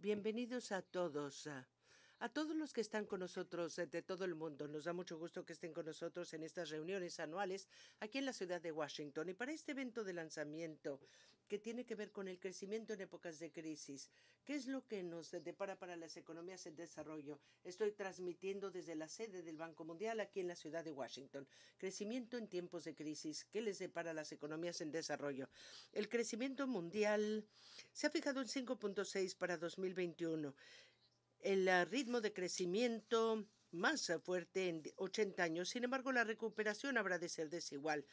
Bienvenidos a todos. A todos los que están con nosotros eh, de todo el mundo, nos da mucho gusto que estén con nosotros en estas reuniones anuales aquí en la ciudad de Washington. Y para este evento de lanzamiento que tiene que ver con el crecimiento en épocas de crisis, ¿qué es lo que nos depara para las economías en desarrollo? Estoy transmitiendo desde la sede del Banco Mundial aquí en la ciudad de Washington. Crecimiento en tiempos de crisis, ¿qué les depara a las economías en desarrollo? El crecimiento mundial se ha fijado en 5.6 para 2021 el ah, ritmo de crecimiento más ah, fuerte en 80 años. Sin embargo, la recuperación habrá de ser desigual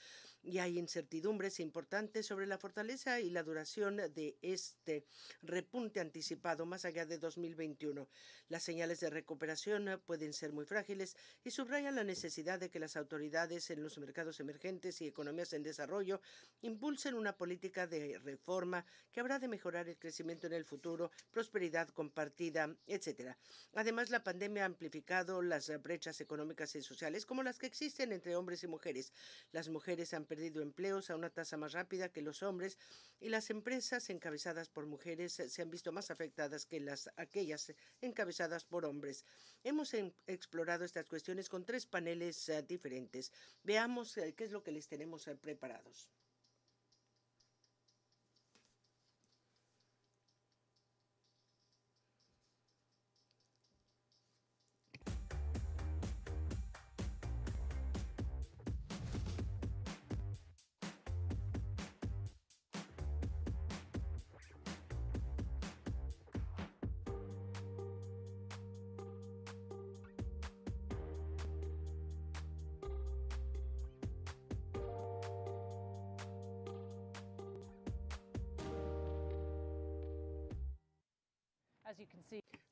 y hay incertidumbres importantes sobre la fortaleza y la duración de este repunte anticipado más allá de 2021. Las señales de recuperación eh, pueden ser muy frágiles y subrayan la necesidad de que las autoridades en los mercados emergentes y economías en desarrollo impulsen una política de reforma que habrá de mejorar el crecimiento en el futuro, prosperidad compartida, etc. Además, la pandemia ha amplificado las brechas económicas y sociales como las que existen entre hombres y mujeres. Las mujeres han perdido empleos a una tasa más rápida que los hombres y las empresas encabezadas por mujeres se han visto más afectadas que las aquellas encabezadas por hombres. Hemos em, explorado estas cuestiones con tres paneles eh, diferentes. Veamos eh, qué es lo que les tenemos eh, preparados.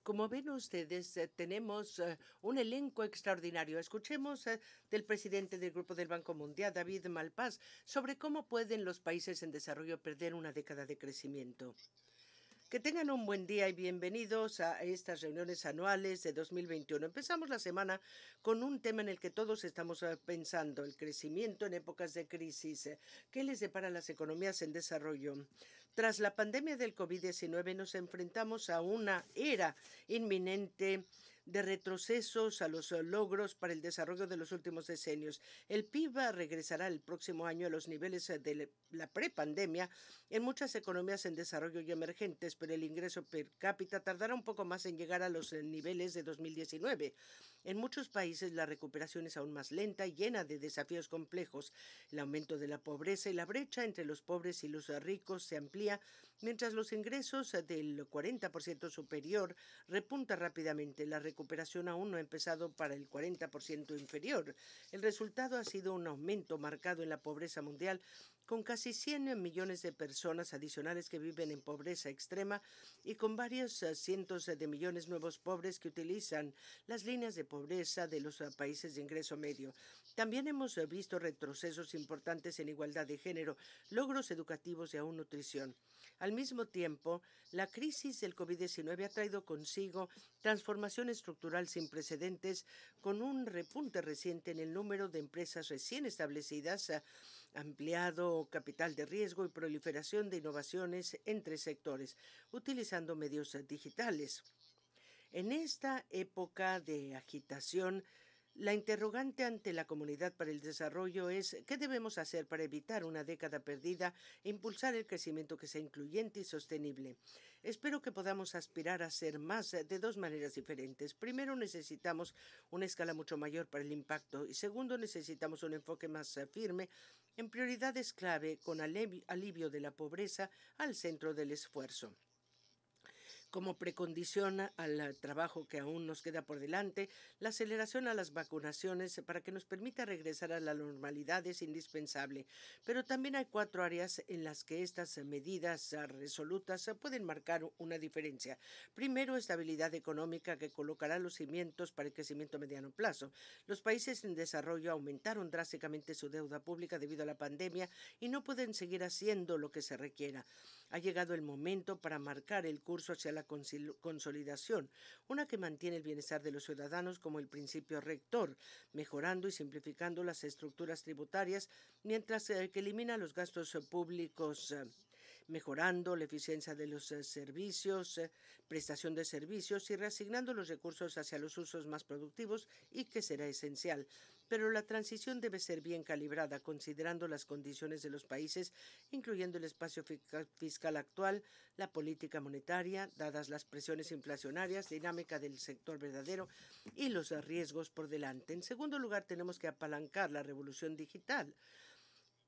Como ven ustedes, eh, tenemos eh, un elenco extraordinario. Escuchemos eh, del presidente del Grupo del Banco Mundial, David malpaz sobre cómo pueden los países en desarrollo perder una década de crecimiento. Que tengan un buen día y bienvenidos a estas reuniones anuales de 2021. Empezamos la semana con un tema en el que todos estamos pensando, el crecimiento en épocas de crisis. ¿Qué les depara a las economías en desarrollo? Tras la pandemia del COVID-19 nos enfrentamos a una era inminente de retrocesos a los eh, logros para el desarrollo de los últimos decenios. El PIB regresará el próximo año a los niveles eh, de la prepandemia en muchas economías en desarrollo y emergentes, pero el ingreso per cápita tardará un poco más en llegar a los eh, niveles de 2019. En muchos países la recuperación es aún más lenta y llena de desafíos complejos. El aumento de la pobreza y la brecha entre los pobres y los ricos se amplía, mientras los ingresos del 40% superior repunta rápidamente. La recuperación aún no ha empezado para el 40% inferior. El resultado ha sido un aumento marcado en la pobreza mundial con casi 100 eh, millones de personas adicionales que viven en pobreza extrema y con varios eh, cientos eh, de millones nuevos pobres que utilizan las líneas de pobreza de los países de ingreso medio. También hemos visto retrocesos importantes en igualdad de género, logros educativos y aún nutrición. Al mismo tiempo, la crisis del COVID-19 ha traído consigo transformación estructural sin precedentes con un repunte reciente en el número de empresas recién establecidas ampliado capital de riesgo y proliferación de innovaciones entre sectores, utilizando medios eh, digitales. En esta época de agitación, la interrogante ante la comunidad para el desarrollo es ¿qué debemos hacer para evitar una década perdida e impulsar el crecimiento que sea incluyente y sostenible? Espero que podamos aspirar a ser más eh, de dos maneras diferentes. Primero, necesitamos una escala mucho mayor para el impacto y segundo, necesitamos un enfoque más eh, firme en prioridades clave con alivio de la pobreza al centro del esfuerzo como precondición al trabajo que aún nos queda por delante, la aceleración a las vacunaciones eh, para que nos permita regresar a la normalidad es indispensable. Pero también hay cuatro áreas en las que estas eh, medidas eh, resolutas pueden marcar una diferencia. Primero, estabilidad económica que colocará los cimientos para el crecimiento a mediano plazo. Los países en desarrollo aumentaron drásticamente su deuda pública debido a la pandemia y no pueden seguir haciendo lo que se requiera. Ha llegado el momento para marcar el curso hacia la consolidación, una que mantiene el bienestar de los ciudadanos como el principio rector, mejorando y simplificando las estructuras tributarias, mientras que elimina los gastos eh, públicos eh, mejorando la eficiencia de los eh, servicios, eh, prestación de servicios y reasignando los recursos hacia los usos más productivos y que será esencial. Pero la transición debe ser bien calibrada, considerando las condiciones de los países, incluyendo el espacio fiscal actual, la política monetaria, dadas las presiones inflacionarias, dinámica del sector verdadero y los eh, riesgos por delante. En segundo lugar, tenemos que apalancar la revolución digital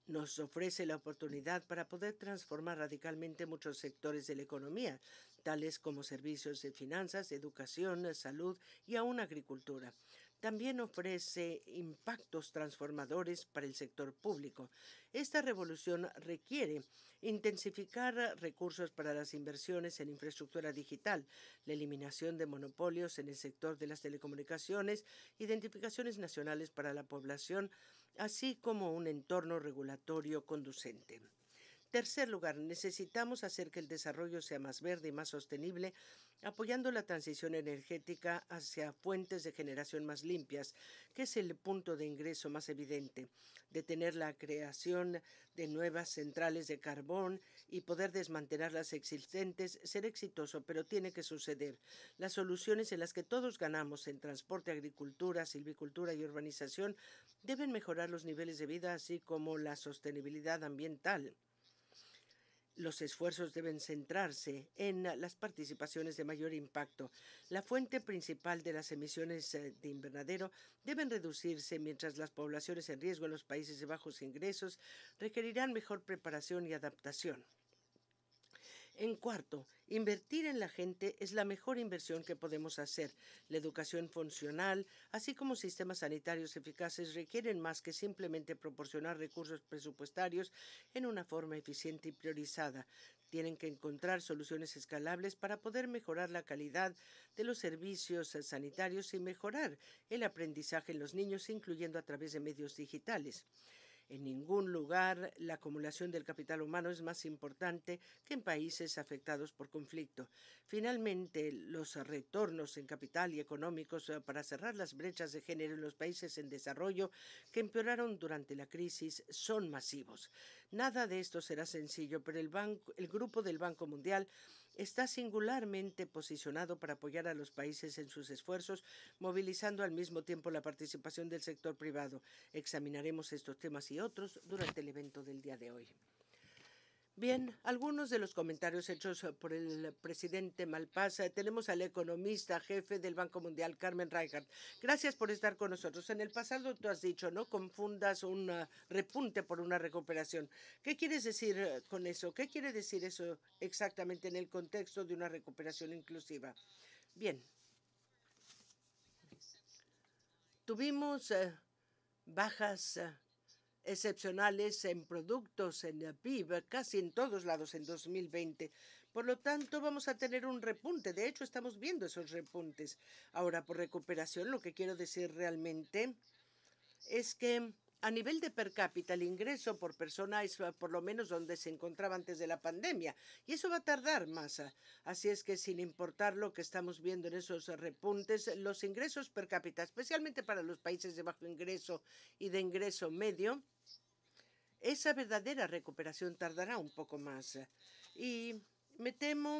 nos ofrece la oportunidad para poder transformar radicalmente muchos sectores de la economía, tales como servicios de finanzas, educación, salud y aún agricultura. También ofrece impactos transformadores para el sector público. Esta revolución requiere intensificar recursos para las inversiones en infraestructura digital, la eliminación de monopolios en el sector de las telecomunicaciones, identificaciones nacionales para la población, así como un entorno regulatorio conducente. Tercer lugar, necesitamos hacer que el desarrollo sea más verde y más sostenible, apoyando la transición energética hacia fuentes de generación más limpias, que es el punto de ingreso más evidente, detener la creación de nuevas centrales de carbón y poder desmantelar las existentes, ser exitoso, pero tiene que suceder. Las soluciones en las que todos ganamos en transporte, agricultura, silvicultura y urbanización deben mejorar los niveles de vida, así como la sostenibilidad ambiental. Los esfuerzos deben centrarse en ah, las participaciones de mayor impacto. La fuente principal de las emisiones eh, de invernadero deben reducirse mientras las poblaciones en riesgo en los países de bajos ingresos requerirán mejor preparación y adaptación. En cuarto, invertir en la gente es la mejor inversión que podemos hacer. La educación funcional, así como sistemas sanitarios eficaces, requieren más que simplemente proporcionar recursos presupuestarios en una forma eficiente y priorizada. Tienen que encontrar soluciones escalables para poder mejorar la calidad de los servicios sanitarios y mejorar el aprendizaje en los niños, incluyendo a través de medios digitales. En ningún lugar la acumulación del capital humano es más importante que en países afectados por conflicto. Finalmente, los retornos en capital y económicos eh, para cerrar las brechas de género en los países en desarrollo que empeoraron durante la crisis son masivos. Nada de esto será sencillo, pero el, el grupo del Banco Mundial está singularmente posicionado para apoyar a los países en sus esfuerzos, movilizando al mismo tiempo la participación del sector privado. Examinaremos estos temas y otros durante el evento del día de hoy. Bien, algunos de los comentarios hechos eh, por el presidente Malpasa. Eh, tenemos al economista jefe del Banco Mundial, Carmen Reinhardt. Gracias por estar con nosotros. En el pasado tú has dicho, no confundas un ah, repunte por una recuperación. ¿Qué quieres decir eh, con eso? ¿Qué quiere decir eso exactamente en el contexto de una recuperación inclusiva? Bien. Tuvimos bajas excepcionales en productos, en eh, PIB, casi en todos lados en 2020. Por lo tanto, vamos a tener un repunte. De hecho, estamos viendo esos repuntes. Ahora, por recuperación, lo que quiero decir realmente es que a nivel de per cápita, el ingreso por persona es eh, por lo menos donde se encontraba antes de la pandemia. Y eso va a tardar más. Ah. Así es que sin importar lo que estamos viendo en esos repuntes, los ingresos per cápita, especialmente para los países de bajo ingreso y de ingreso medio, esa verdadera recuperación tardará un poco más eh, y me temo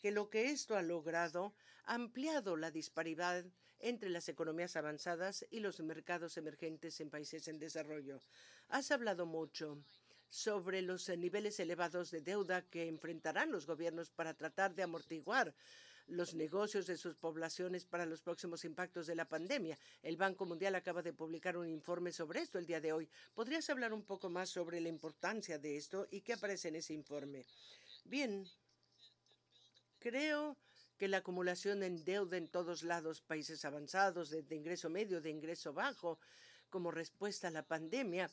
que lo que esto ha logrado ha ampliado la disparidad entre las economías avanzadas y los mercados emergentes en países en desarrollo. Has hablado mucho sobre los eh, niveles elevados de deuda que enfrentarán los gobiernos para tratar de amortiguar los negocios de sus poblaciones para los próximos impactos de la pandemia. El Banco Mundial acaba de publicar un informe sobre esto el día de hoy. ¿Podrías hablar un poco más sobre la importancia de esto y qué aparece en ese informe? Bien, creo que la acumulación en deuda en todos lados, países avanzados, de, de ingreso medio, de ingreso bajo, como respuesta a la pandemia,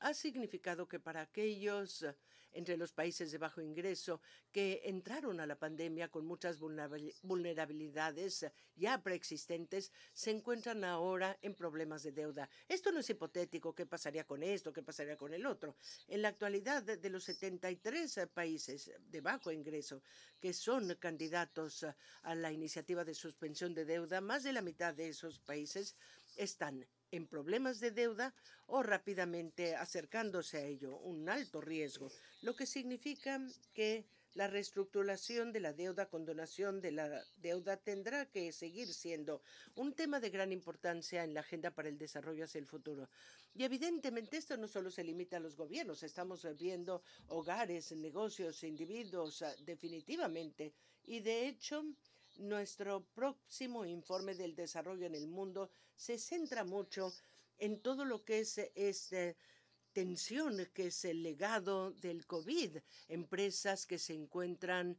ha significado que para aquellos entre los países de bajo ingreso que entraron a la pandemia con muchas vulnerabilidades ya preexistentes, se encuentran ahora en problemas de deuda. Esto no es hipotético, qué pasaría con esto, qué pasaría con el otro. En la actualidad, de los 73 países de bajo ingreso que son candidatos a la iniciativa de suspensión de deuda, más de la mitad de esos países están en problemas de deuda o rápidamente acercándose a ello, un alto riesgo, lo que significa que la reestructuración de la deuda con donación de la deuda tendrá que seguir siendo un tema de gran importancia en la agenda para el desarrollo hacia el futuro. Y evidentemente esto no solo se limita a los gobiernos, estamos viendo hogares, negocios, individuos ah, definitivamente. Y de hecho, nuestro próximo informe del desarrollo en el mundo se centra mucho en todo lo que es este tensión que es el legado del COVID, empresas que se encuentran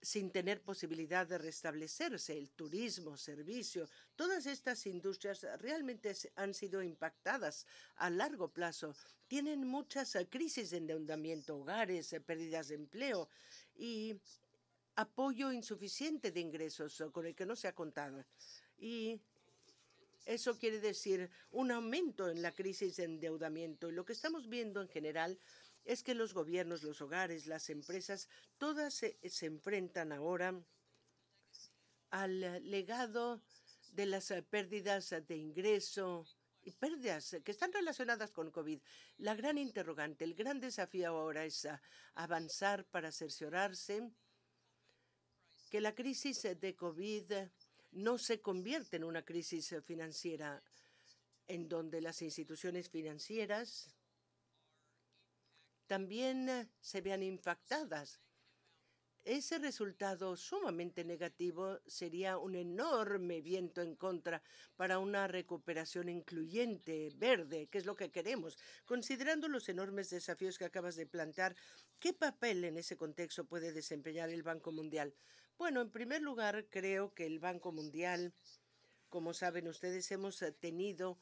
sin tener posibilidad de restablecerse, el turismo, servicio, todas estas industrias realmente han sido impactadas a largo plazo. Tienen muchas eh, crisis de endeudamiento, hogares, eh, pérdidas de empleo y apoyo insuficiente de ingresos con el que no se ha contado. Y eso quiere decir un aumento en la crisis de endeudamiento. Y lo que estamos viendo en general es que los gobiernos, los hogares, las empresas, todas se, enfrentan ahora al legado de las eh, pérdidas de ingreso y pérdidas que están relacionadas con COVID. La gran interrogante, el gran desafío ahora es eh, avanzar para cerciorarse que la crisis de COVID no se convierte en una crisis financiera en donde las instituciones financieras también se vean impactadas. Ese resultado sumamente negativo sería un enorme viento en contra para una recuperación incluyente, verde, que es lo que queremos. Considerando los enormes desafíos que acabas de plantear, ¿qué papel en ese contexto puede desempeñar el Banco Mundial? Bueno, en primer lugar, creo que el Banco Mundial, como saben ustedes, hemos eh, tenido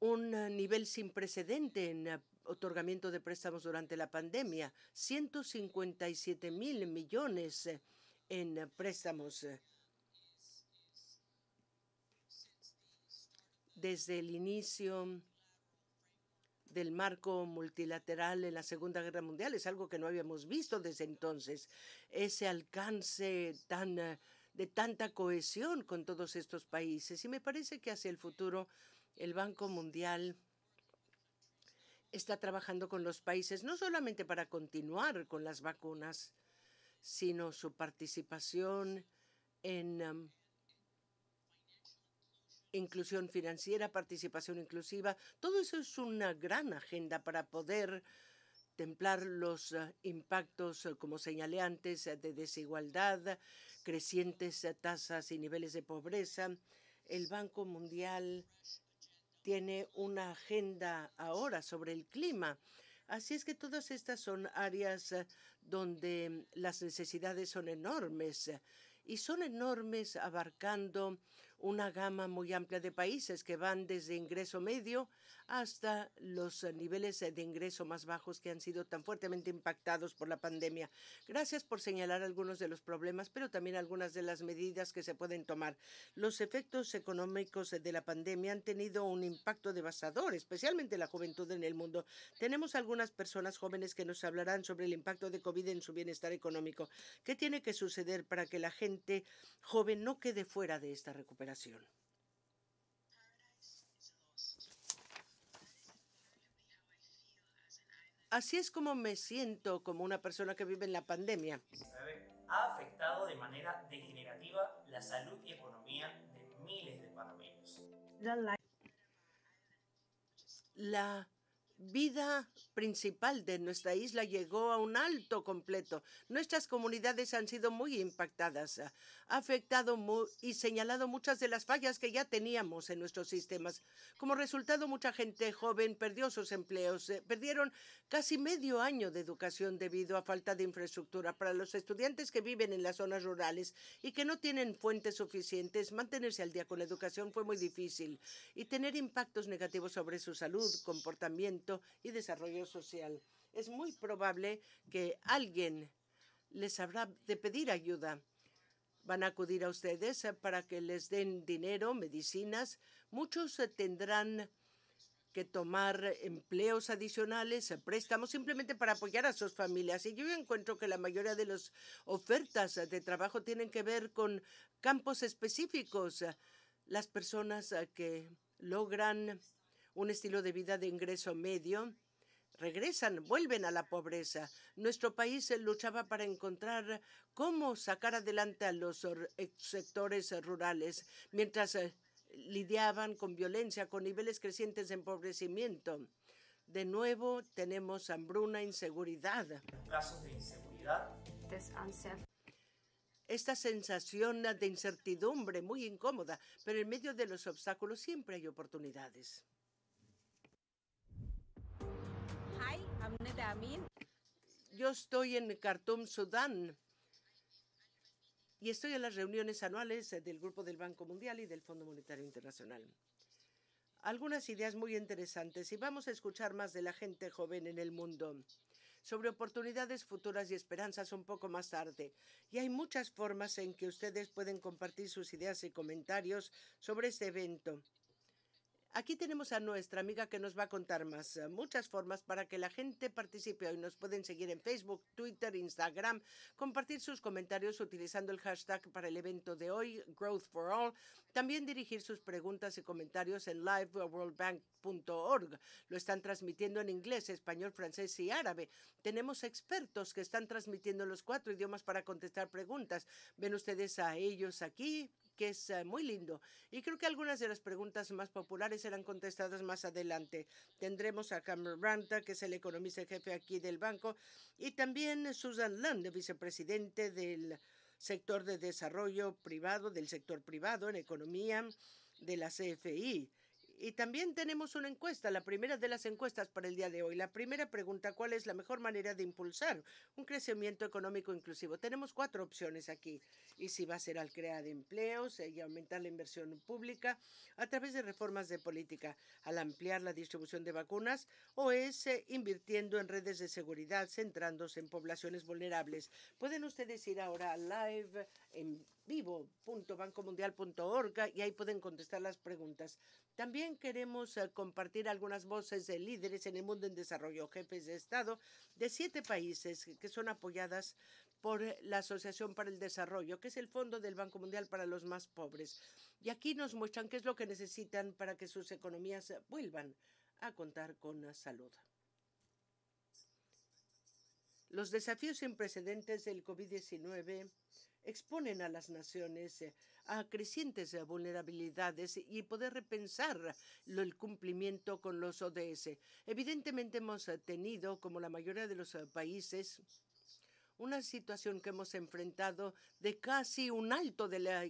un eh, nivel sin precedente en eh, otorgamiento de préstamos durante la pandemia, 157 mil millones en préstamos. Desde el inicio del marco multilateral en la Segunda Guerra Mundial. Es algo que no habíamos visto desde entonces. Ese alcance tan eh, de tanta cohesión con todos estos países. Y me parece que hacia el futuro el Banco Mundial está trabajando con los países no solamente para continuar con las vacunas, sino su participación en em, inclusión financiera, participación inclusiva. Todo eso es una gran agenda para poder templar los eh, impactos, eh, como señalé antes, eh, de desigualdad, crecientes tasas y niveles de pobreza. El Banco Mundial tiene una agenda ahora sobre el clima. Así es que todas estas son áreas donde mm, las necesidades son enormes y son enormes abarcando una gama muy amplia de países que van desde ingreso medio hasta los eh, niveles eh, de ingreso más bajos que han sido tan fuertemente impactados por la pandemia. Gracias por señalar algunos de los problemas, pero también algunas de las medidas que se pueden tomar. Los efectos económicos de la pandemia han tenido un impacto devastador, especialmente la juventud en el mundo. Tenemos algunas personas jóvenes que nos hablarán sobre el impacto de COVID en su bienestar económico. ¿Qué tiene que suceder para que la gente joven no quede fuera de esta recuperación? Así es como me siento como una persona que vive en la pandemia. Ha afectado de manera degenerativa la salud y economía de miles de panameños. La vida principal de nuestra isla llegó a un alto completo. Nuestras comunidades han sido muy impactadas, ah, ha afectado y señalado muchas de las fallas que ya teníamos en nuestros sistemas. Como resultado, mucha gente joven perdió sus empleos, eh, perdieron casi medio año de educación debido a falta de infraestructura para los estudiantes que viven en las zonas rurales y que no tienen fuentes suficientes. Mantenerse al día con la educación fue muy difícil y tener impactos negativos sobre su salud, comportamiento y desarrollo social. Es muy probable que alguien les habrá de pedir ayuda. Van a acudir a ustedes para que les den dinero, medicinas. Muchos eh, tendrán que tomar empleos adicionales, eh, préstamos, simplemente para apoyar a sus familias. Y yo encuentro que la mayoría de las ofertas de trabajo tienen que ver con campos específicos. Las personas eh, que logran un estilo de vida de ingreso medio regresan, vuelven a la pobreza. Nuestro país eh, luchaba para encontrar cómo sacar adelante a los eh, sectores eh, rurales mientras lidiaban con violencia, con niveles crecientes de empobrecimiento. De nuevo tenemos hambruna, inseguridad. de inseguridad. Esta sensación de incertidumbre muy incómoda, pero en medio de los obstáculos siempre hay oportunidades. Yo estoy en Khartoum, Sudán, y estoy en las reuniones anuales del Grupo del Banco Mundial y del Fondo Monetario Internacional. Algunas ideas muy interesantes y vamos a escuchar más de la gente joven en el mundo sobre oportunidades futuras y esperanzas un poco más tarde. Y hay muchas formas en que ustedes pueden compartir sus ideas y comentarios sobre este evento. Aquí tenemos a nuestra amiga que nos va a contar más, eh, muchas formas para que la gente participe hoy. Nos pueden seguir en Facebook, Twitter, Instagram, compartir sus comentarios utilizando el hashtag para el evento de hoy, Growth for All. También dirigir sus preguntas y comentarios en liveworldbank.org. Lo están transmitiendo en inglés, español, francés y árabe. Tenemos expertos que están transmitiendo los cuatro idiomas para contestar preguntas. Ven ustedes a ellos aquí que es eh, muy lindo. Y creo que algunas de las preguntas más populares serán contestadas más adelante. Tendremos a Cameron Branta, que es el economista jefe aquí del banco, y también Susan Lund, vicepresidente del sector de desarrollo privado, del sector privado en economía de la CFI. Y también tenemos una encuesta, la primera de las encuestas para el día de hoy. La primera pregunta, ¿cuál es la mejor manera de impulsar un crecimiento económico inclusivo? Tenemos cuatro opciones aquí. Y si va a ser al crear empleos eh, y aumentar la inversión pública a través de reformas de política, al ampliar la distribución de vacunas o es eh, invirtiendo en redes de seguridad, centrándose en poblaciones vulnerables. Pueden ustedes ir ahora a live en vivo.bancomundial.org y ahí pueden contestar las preguntas. También queremos eh, compartir algunas voces de líderes en el mundo en desarrollo, jefes de Estado de siete países que son apoyadas por la Asociación para el Desarrollo, que es el fondo del Banco Mundial para los más pobres. Y aquí nos muestran qué es lo que necesitan para que sus economías eh, vuelvan a contar con la eh, salud. Los desafíos sin precedentes del COVID-19 exponen a las naciones eh, a crecientes eh, vulnerabilidades y poder repensar el cumplimiento con los ODS. Evidentemente hemos eh, tenido, como la mayoría de los países, una situación que hemos enfrentado de casi un alto de la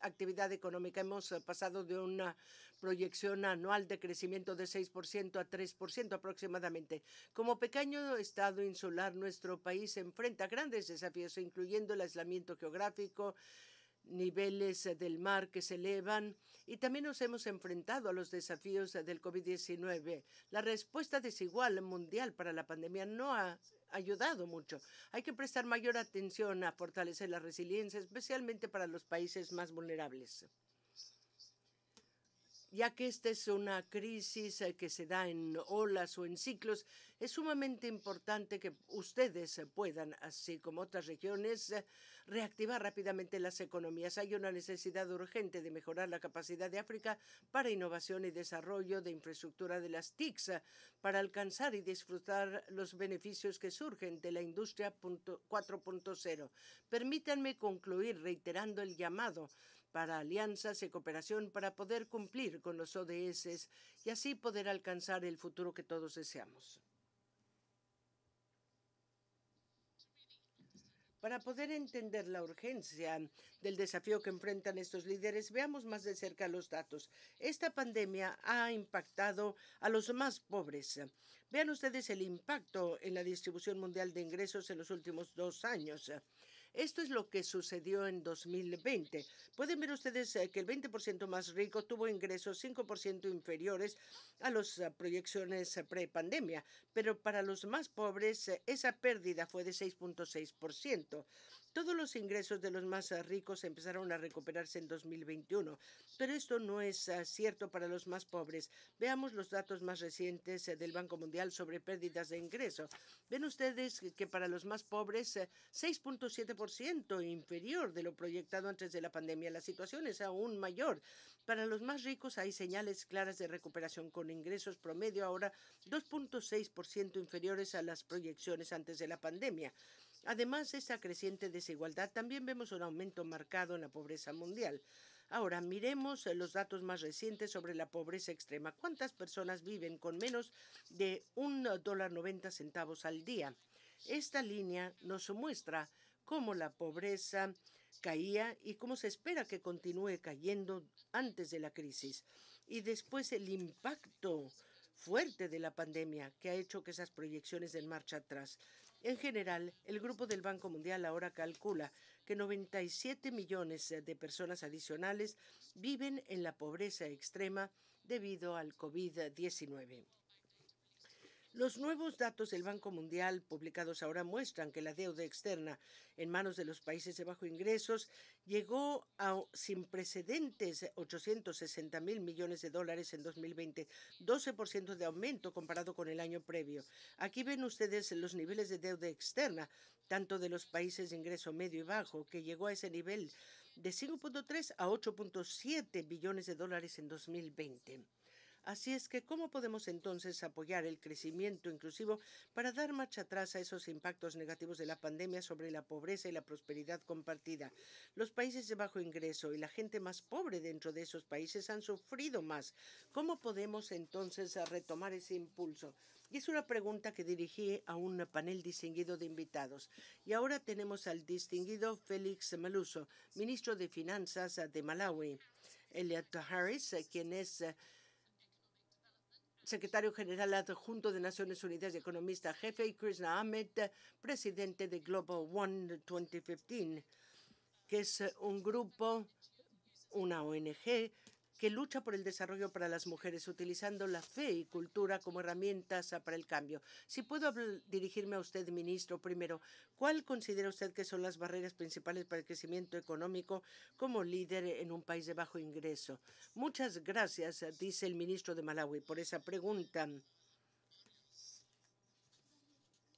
actividad económica. Hemos eh, pasado de una proyección anual de crecimiento de 6% a 3% aproximadamente. Como pequeño estado insular, nuestro país enfrenta grandes desafíos, incluyendo el aislamiento geográfico, niveles eh, del mar que se elevan y también nos hemos enfrentado a los desafíos eh, del COVID-19. La respuesta desigual mundial para la pandemia no ha ayudado mucho. Hay que prestar mayor atención a fortalecer la resiliencia, especialmente para los países más vulnerables ya que esta es una crisis eh, que se da en olas o en ciclos, es sumamente importante que ustedes eh, puedan, así como otras regiones, eh, reactivar rápidamente las economías. Hay una necesidad urgente de mejorar la capacidad de África para innovación y desarrollo de infraestructura de las TICs, para alcanzar y disfrutar los beneficios que surgen de la industria 4.0. Permítanme concluir reiterando el llamado para alianzas y cooperación para poder cumplir con los ODS y así poder alcanzar el futuro que todos deseamos. Para poder entender la urgencia del desafío que enfrentan estos líderes, veamos más de cerca los datos. Esta pandemia ha impactado a los más pobres. Vean ustedes el impacto en la distribución mundial de ingresos en los últimos dos años. Esto es lo que sucedió en 2020. Pueden ver ustedes eh, que el 20% más rico tuvo ingresos 5% inferiores a las eh, proyecciones eh, pre-pandemia, pero para los más pobres esa pérdida fue de 6.6%. Todos los ingresos de los más eh, ricos empezaron a recuperarse en 2021, pero esto no es eh, cierto para los más pobres. Veamos los datos más recientes eh, del Banco Mundial sobre pérdidas de ingreso. Ven ustedes que para los más pobres, 6.7% inferior de lo proyectado antes de la pandemia. La situación es aún mayor. Para los más ricos hay señales claras de recuperación con ingresos promedio ahora 2.6% inferiores a las proyecciones antes de la pandemia. Además de esa creciente desigualdad, también vemos un aumento marcado en la pobreza mundial. Ahora miremos eh, los datos más recientes sobre la pobreza extrema. ¿Cuántas personas viven con menos de un dólar 90 centavos al día? Esta línea nos muestra cómo la pobreza caía y cómo se espera que continúe cayendo antes de la crisis. Y después el impacto fuerte de la pandemia que ha hecho que esas proyecciones den marcha atrás. En general, el grupo del Banco Mundial ahora calcula que 97 millones de personas adicionales viven en la pobreza extrema debido al COVID-19. Los nuevos datos del Banco Mundial publicados ahora muestran que la deuda externa en manos de los países de bajo ingresos llegó a sin precedentes 860 mil millones de dólares en 2020, 12% de aumento comparado con el año previo. Aquí ven ustedes los niveles de deuda externa, tanto de los países de ingreso medio y bajo, que llegó a ese nivel de 5.3 a 8.7 billones de dólares en 2020. Así es que, ¿cómo podemos entonces apoyar el crecimiento inclusivo para dar marcha atrás a esos impactos negativos de la pandemia sobre la pobreza y la prosperidad compartida? Los países de bajo ingreso y la gente más pobre dentro de esos países han sufrido más. ¿Cómo podemos entonces retomar ese impulso? Y es una pregunta que dirigí a un panel distinguido de invitados. Y ahora tenemos al distinguido Félix Maluso, ministro de Finanzas de Malawi. Elliot Harris, quien es secretario general adjunto de Naciones Unidas y economista jefe, y Krishna Ahmed, presidente de Global One 2015, que es eh, un grupo, una ONG que lucha por el desarrollo para las mujeres utilizando la fe y cultura como herramientas ah, para el cambio. Si puedo dirigirme a usted, ministro, primero, ¿cuál considera usted que son las barreras principales para el crecimiento económico como líder en un país de bajo ingreso? Muchas gracias, dice el ministro de Malawi, por esa pregunta.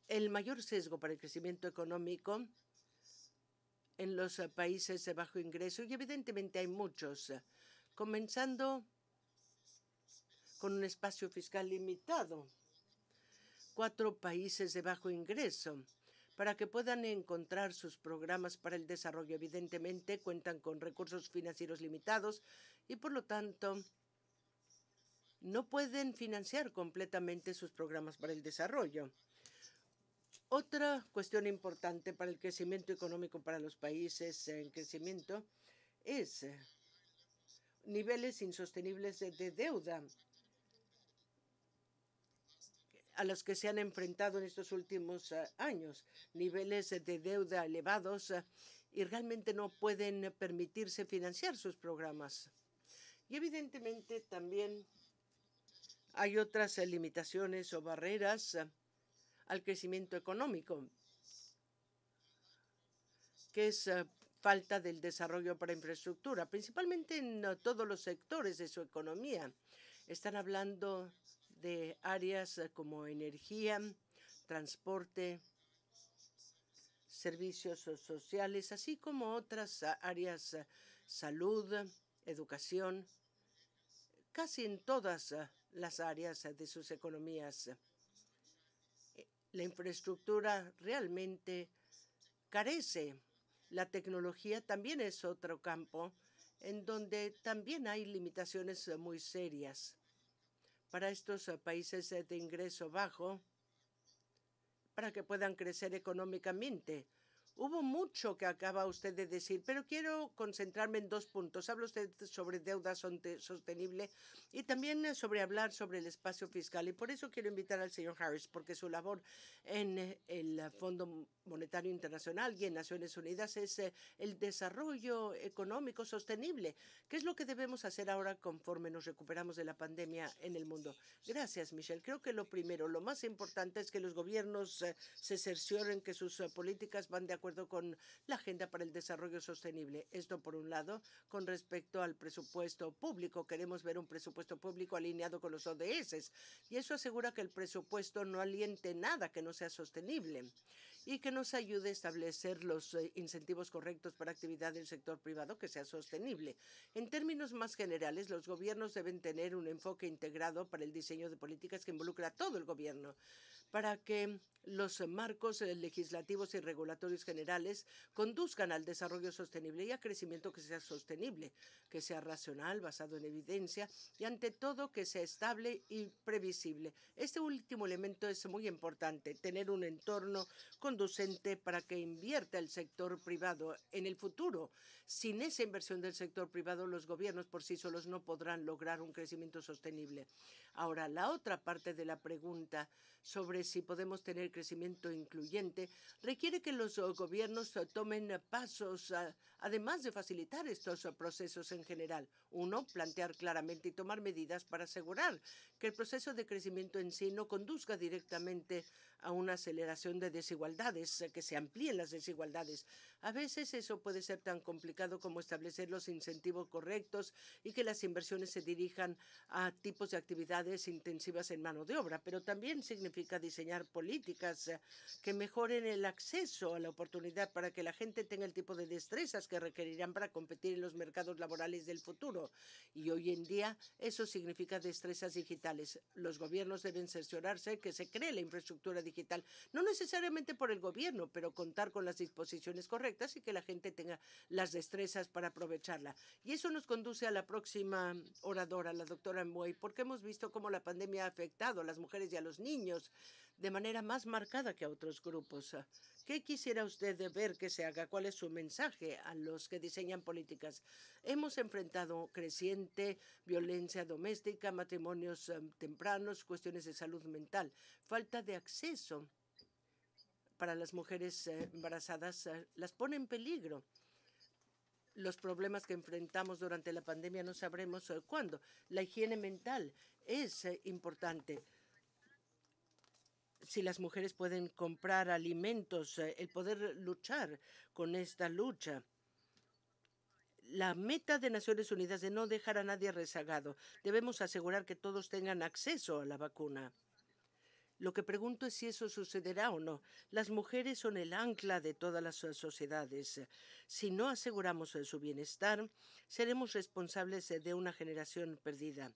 El mayor sesgo para el crecimiento económico en los ah, países de bajo ingreso, y evidentemente hay muchos, comenzando con un espacio fiscal limitado, cuatro países de bajo ingreso, para que puedan encontrar sus programas para el desarrollo. Evidentemente cuentan con recursos financieros limitados y por lo tanto no pueden financiar completamente sus programas para el desarrollo. Otra cuestión importante para el crecimiento económico para los países en crecimiento es niveles insostenibles de, deuda a los que se han enfrentado en estos últimos eh, años, niveles de deuda elevados eh, y realmente no pueden permitirse financiar sus programas. Y evidentemente también hay otras eh, limitaciones o barreras al crecimiento económico, que es falta del desarrollo para infraestructura, principalmente en todos los sectores de su economía. Están hablando de áreas eh, como energía, transporte, servicios sociales, así como otras eh, áreas, eh, salud, educación, casi en todas las áreas de sus economías. La infraestructura realmente carece la tecnología también es otro campo en donde también hay limitaciones eh, muy serias para estos eh, países eh, de ingreso bajo para que puedan crecer económicamente. Hubo mucho que acaba usted de decir, pero quiero concentrarme en dos puntos. Habla usted sobre deuda sostenible y también eh, sobre hablar sobre el espacio fiscal. Y por eso quiero invitar al señor Harris, porque su labor en eh, el Fondo Monetario Internacional y en Naciones Unidas es eh, el desarrollo económico sostenible. ¿Qué es lo que debemos hacer ahora conforme nos recuperamos de la pandemia en el mundo? Gracias, Michelle. Creo que lo primero, lo más importante es que los gobiernos se cercioren que sus políticas van de acuerdo acuerdo con la Agenda para el Desarrollo Sostenible. Esto, por un lado, con respecto al presupuesto público. Queremos ver un presupuesto público alineado con los ODS. Y eso asegura que el presupuesto no aliente nada que no sea sostenible y que nos ayude a establecer los eh, incentivos correctos para actividad del sector privado que sea sostenible. En términos más generales, los gobiernos deben tener un enfoque integrado para el diseño de políticas que involucra a todo el gobierno para que los marcos eh, legislativos y regulatorios generales conduzcan al desarrollo sostenible y a crecimiento que sea sostenible, que sea racional, basado en evidencia y ante todo que sea estable y previsible. Este último elemento es muy importante, tener un entorno conducente para que invierta el sector privado en el futuro. Sin esa inversión del sector privado, los gobiernos por sí solos no podrán lograr un crecimiento sostenible. Ahora, la otra parte de la pregunta sobre si podemos tener crecimiento incluyente, requiere que los oh, gobiernos eh, tomen eh, pasos, ah, además de facilitar estos oh, procesos en general. Uno, plantear claramente y tomar medidas para asegurar que el proceso de crecimiento en sí no conduzca directamente a una aceleración de desigualdades, eh, que se amplíen las desigualdades. A veces eso puede ser tan complicado como establecer los incentivos correctos y que las inversiones se dirijan a tipos de actividades intensivas en mano de obra, pero también significa diseñar políticas eh, que mejoren el acceso a la oportunidad para que la gente tenga el tipo de destrezas que requerirán para competir en los mercados laborales del futuro. Y hoy en día eso significa destrezas digitales. Los gobiernos deben cerciorarse que se cree la infraestructura digital no necesariamente por el gobierno, pero contar con las disposiciones correctas y que la gente tenga las destrezas para aprovecharla. Y eso nos conduce a la próxima oradora, la doctora Muey, porque hemos visto cómo la pandemia ha afectado a las mujeres y a los niños de manera más marcada que a otros grupos. Ah, ¿Qué quisiera usted ver que se haga? ¿Cuál es su mensaje a los que diseñan políticas? Hemos enfrentado creciente violencia doméstica, matrimonios em, tempranos, cuestiones de salud mental, falta de acceso para las mujeres eh, embarazadas eh, las pone en peligro los problemas que enfrentamos durante la pandemia no sabremos eh, cuándo. La higiene mental es importante si las mujeres pueden comprar alimentos, eh, el poder luchar con esta lucha la meta de Naciones Unidas de no dejar a nadie rezagado. Debemos asegurar que todos tengan acceso a la vacuna. Lo que pregunto es si eso sucederá o no. Las mujeres son el ancla de todas las eh, sociedades. Si no aseguramos eh, su bienestar, seremos responsables de una generación perdida.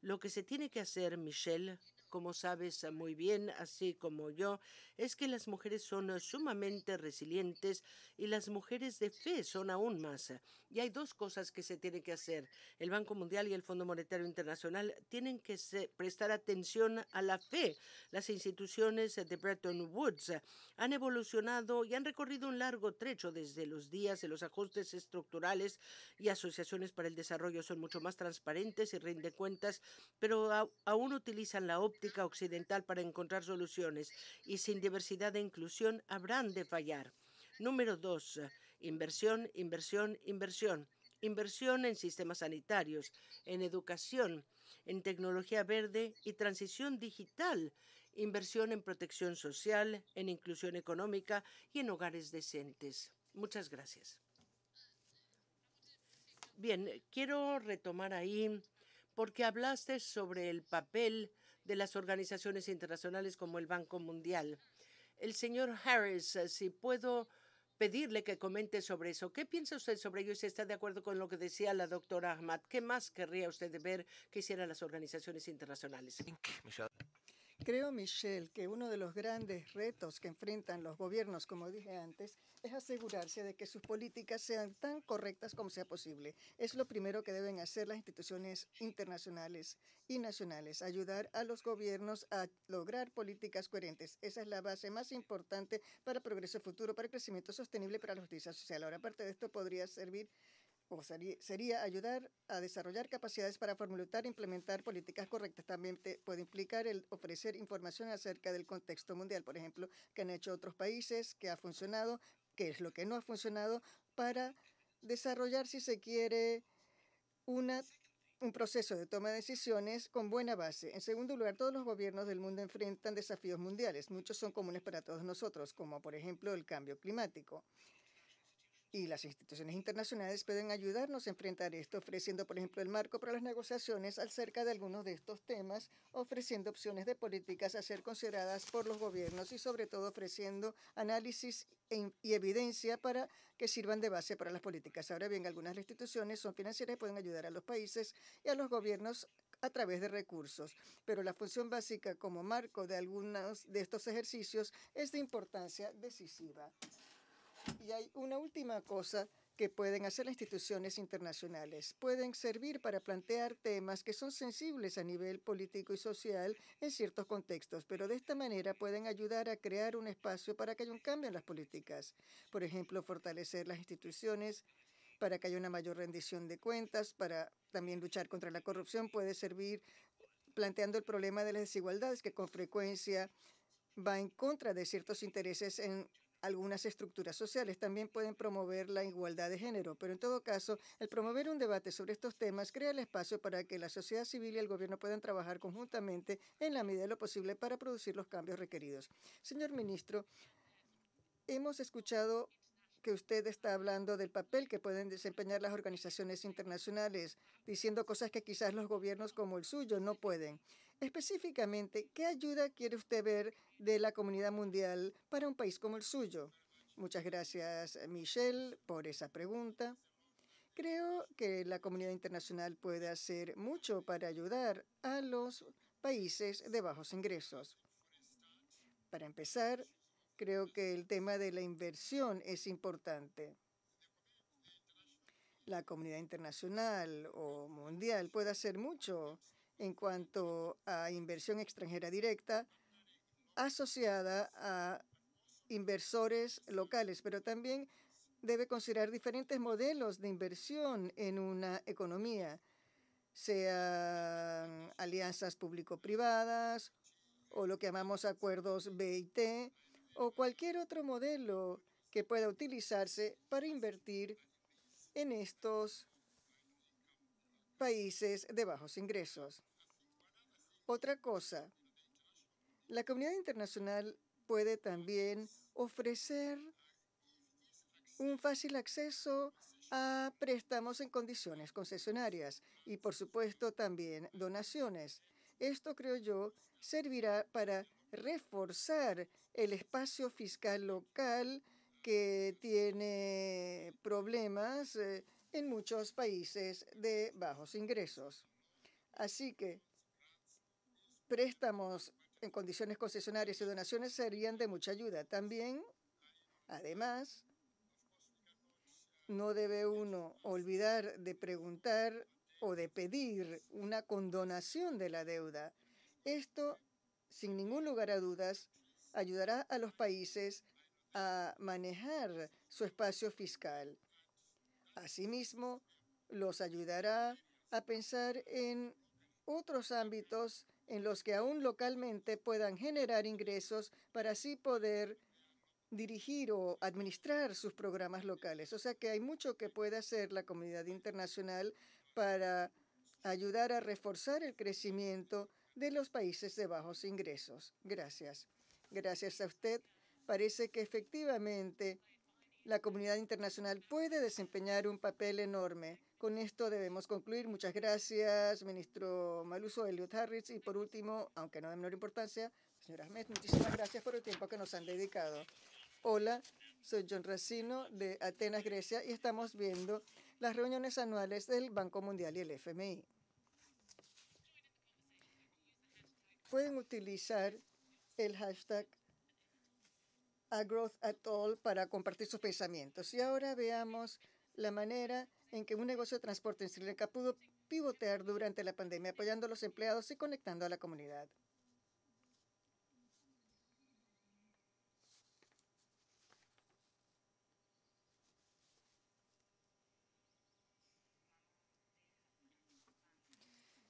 Lo que se tiene que hacer, Michelle, como sabes ah, muy bien, así como yo, es que las mujeres son ah, sumamente resilientes y las mujeres de fe son aún más. Ah, y hay dos cosas que se tienen que hacer. El Banco Mundial y el Fondo Monetario Internacional tienen que prestar atención a la fe. Las instituciones de Bretton Woods han evolucionado y han recorrido un largo trecho desde los días de los ajustes estructurales y asociaciones para el desarrollo son mucho más transparentes y rinden cuentas, pero aún utilizan la op occidental para encontrar soluciones y sin diversidad e inclusión habrán de fallar. Número dos, inversión, inversión, inversión. Inversión en sistemas sanitarios, en educación, en tecnología verde y transición digital. Inversión en protección social, en inclusión económica y en hogares decentes. Muchas gracias. Bien, quiero retomar ahí porque hablaste sobre el papel de las organizaciones internacionales como el Banco Mundial. El señor Harris, eh, si puedo pedirle que comente sobre eso. ¿Qué piensa usted sobre ello si está de acuerdo con lo que decía la doctora Ahmad? ¿Qué más querría usted ver que hicieran las organizaciones internacionales? Creo, Michelle, que uno de los grandes retos que enfrentan los gobiernos, como dije antes, es asegurarse de que sus políticas sean tan correctas como sea posible. Es lo primero que deben hacer las instituciones internacionales y nacionales, ayudar a los gobiernos a lograr políticas coherentes. Esa es la base más importante para el progreso futuro, para el crecimiento sostenible, para la justicia social. Ahora, aparte de esto podría servir o sería ayudar a desarrollar capacidades para formular e implementar políticas correctas. También puede implicar el ofrecer información acerca del contexto mundial, por ejemplo, que han hecho otros países, que ha funcionado, qué es lo que no ha funcionado, para desarrollar, si se quiere, una, un proceso de toma de decisiones con buena base. En segundo lugar, todos los gobiernos del mundo enfrentan desafíos mundiales. Muchos son comunes para todos nosotros, como por ejemplo el cambio climático y las instituciones internacionales pueden ayudarnos a enfrentar esto, ofreciendo, por ejemplo, el marco para las negociaciones acerca de algunos de estos temas, ofreciendo opciones de políticas a ser consideradas por los gobiernos y, sobre todo, ofreciendo análisis e y evidencia para que sirvan de base para las políticas. Ahora bien, algunas instituciones son financieras y pueden ayudar a los países y a los gobiernos a través de recursos, pero la función básica como marco de algunos de estos ejercicios es de importancia decisiva. Y hay una última cosa que pueden hacer las instituciones internacionales. Pueden servir para plantear temas que son sensibles a nivel político y social en ciertos contextos, pero de esta manera pueden ayudar a crear un espacio para que haya un cambio en las políticas. Por ejemplo, fortalecer las instituciones para que haya una mayor rendición de cuentas, para también luchar contra la corrupción, puede servir planteando el problema de las desigualdades que con frecuencia va en contra de ciertos intereses en algunas estructuras sociales también pueden promover la igualdad de género, pero en todo caso, el promover un debate sobre estos temas crea el espacio para que la sociedad civil y el gobierno puedan trabajar conjuntamente en la medida de lo posible para producir los cambios requeridos. Señor ministro, hemos escuchado que usted está hablando del papel que pueden desempeñar las organizaciones internacionales, diciendo cosas que quizás los gobiernos como el suyo no pueden. Específicamente, ¿qué ayuda quiere usted ver de la comunidad mundial para un país como el suyo? Muchas gracias, Michelle, por esa pregunta. Creo que la comunidad internacional puede hacer mucho para ayudar a los países de bajos ingresos. Para empezar, creo que el tema de la inversión es importante. La comunidad internacional o mundial puede hacer mucho en cuanto a inversión extranjera directa asociada a inversores locales, pero también debe considerar diferentes modelos de inversión en una economía, sean alianzas público-privadas o lo que llamamos acuerdos BIT o cualquier otro modelo que pueda utilizarse para invertir en estos países de bajos ingresos. Otra cosa, la comunidad internacional puede también ofrecer un fácil acceso a préstamos en condiciones concesionarias y, por supuesto, también donaciones. Esto, creo yo, servirá para reforzar el espacio fiscal local que tiene problemas eh, en muchos países de bajos ingresos. Así que préstamos en condiciones concesionarias y donaciones serían de mucha ayuda. También, además, no debe uno olvidar de preguntar o de pedir una condonación de la deuda. Esto, sin ningún lugar a dudas, ayudará a los países a manejar su espacio fiscal. Asimismo, los ayudará a pensar en otros ámbitos en los que aún localmente puedan generar ingresos para así poder dirigir o administrar sus programas locales. O sea que hay mucho que puede hacer la comunidad internacional para ayudar a reforzar el crecimiento de los países de bajos ingresos. Gracias. Gracias a usted. Parece que efectivamente la comunidad internacional puede desempeñar un papel enorme con esto debemos concluir. Muchas gracias, ministro Maluso, Elliot Harris. Y por último, aunque no de menor importancia, señora Ahmed, muchísimas gracias por el tiempo que nos han dedicado. Hola, soy John Racino de Atenas, Grecia, y estamos viendo las reuniones anuales del Banco Mundial y el FMI. Pueden utilizar el hashtag a para compartir sus pensamientos. Y ahora veamos la manera en que un negocio de transporte en Sri Lanka pudo pivotear durante la pandemia, apoyando a los empleados y conectando a la comunidad.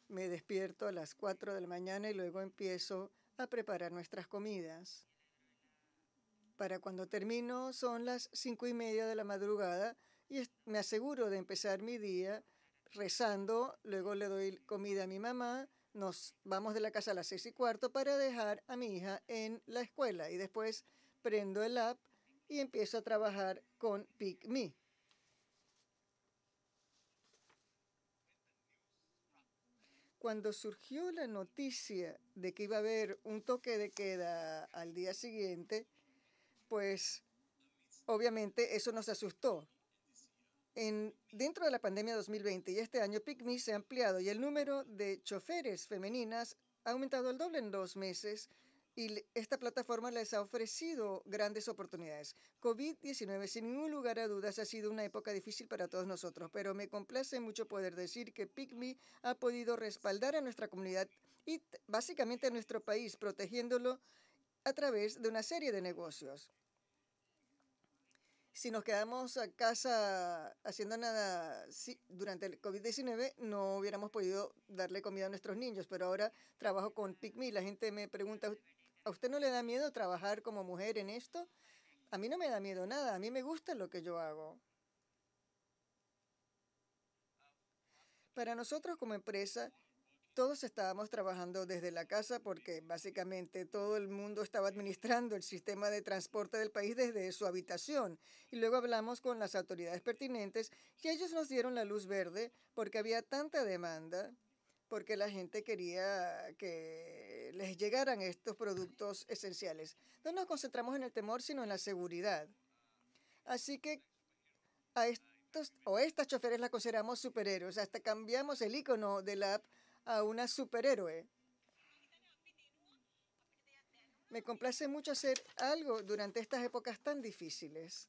Me despierto a las 4 de la mañana y luego empiezo a preparar nuestras comidas. Para cuando termino son las cinco y media de la madrugada y me aseguro de empezar mi día rezando, luego le doy comida a mi mamá, nos vamos de la casa a las seis y cuarto para dejar a mi hija en la escuela y después prendo el app y empiezo a trabajar con Pick Me. Cuando surgió la noticia de que iba a haber un toque de queda al día siguiente, pues obviamente eso nos asustó dentro de la pandemia 2020 y este año, PICMI se ha ampliado y el número de choferes femeninas ha aumentado el doble en dos meses y esta plataforma les ha ofrecido grandes oportunidades. COVID-19, sin ningún lugar a dudas, ha sido una época difícil para todos nosotros, pero me complace mucho poder decir que PICMI ha podido respaldar a nuestra comunidad y básicamente a nuestro país, protegiéndolo a través de una serie de negocios si nos quedamos a casa haciendo nada durante el COVID-19, no hubiéramos podido darle comida a nuestros niños, pero ahora trabajo con y La gente me pregunta, ¿a usted no le da miedo trabajar como mujer en esto? A mí no me da miedo nada, a mí me gusta lo que yo hago. Para nosotros como empresa, todos estábamos trabajando desde la casa porque básicamente todo el mundo estaba administrando el sistema de transporte del país desde su habitación. Y luego hablamos con las autoridades pertinentes y ellos nos dieron la luz verde porque había tanta demanda, porque la gente quería que les llegaran estos productos esenciales. No nos concentramos en el temor, sino en la seguridad. Así que a estos o estas choferes las consideramos superhéroes. Hasta cambiamos el icono de la app a una superhéroe. Me complace mucho hacer algo durante estas épocas tan difíciles.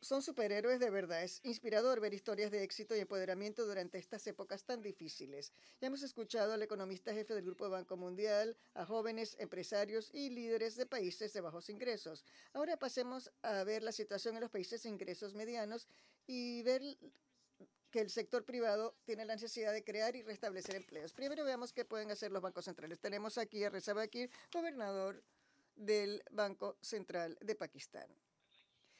son superhéroes de verdad. Es inspirador ver historias de éxito y empoderamiento durante estas épocas tan difíciles. Ya hemos escuchado al economista jefe del Grupo Banco Mundial, a jóvenes empresarios y líderes de países de bajos ingresos. Ahora pasemos a ver la situación en los países de ingresos medianos y ver que el sector privado tiene la necesidad de crear y restablecer empleos. Primero veamos qué pueden hacer los bancos centrales. Tenemos aquí a Reza Bakir, gobernador del Banco Central de Pakistán.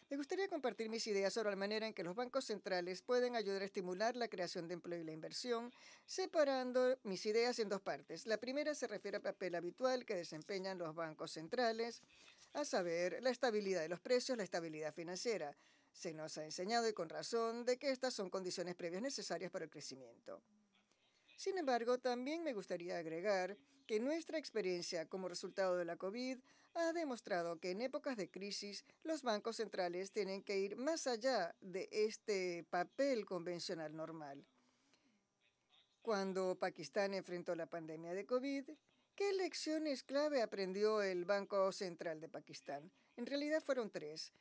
Me gustaría compartir mis ideas sobre la manera en que los bancos centrales pueden ayudar a estimular la creación de empleo y la inversión, separando mis ideas en dos partes. La primera se refiere al papel habitual que desempeñan los bancos centrales, a saber, la estabilidad de los precios, la estabilidad financiera. Se nos ha enseñado, y con razón, de que estas son condiciones previas necesarias para el crecimiento. Sin embargo, también me gustaría agregar que nuestra experiencia como resultado de la COVID ha demostrado que en épocas de crisis los bancos centrales tienen que ir más allá de este papel convencional normal. Cuando Pakistán enfrentó la pandemia de COVID, ¿qué lecciones clave aprendió el Banco Central de Pakistán? En realidad fueron tres.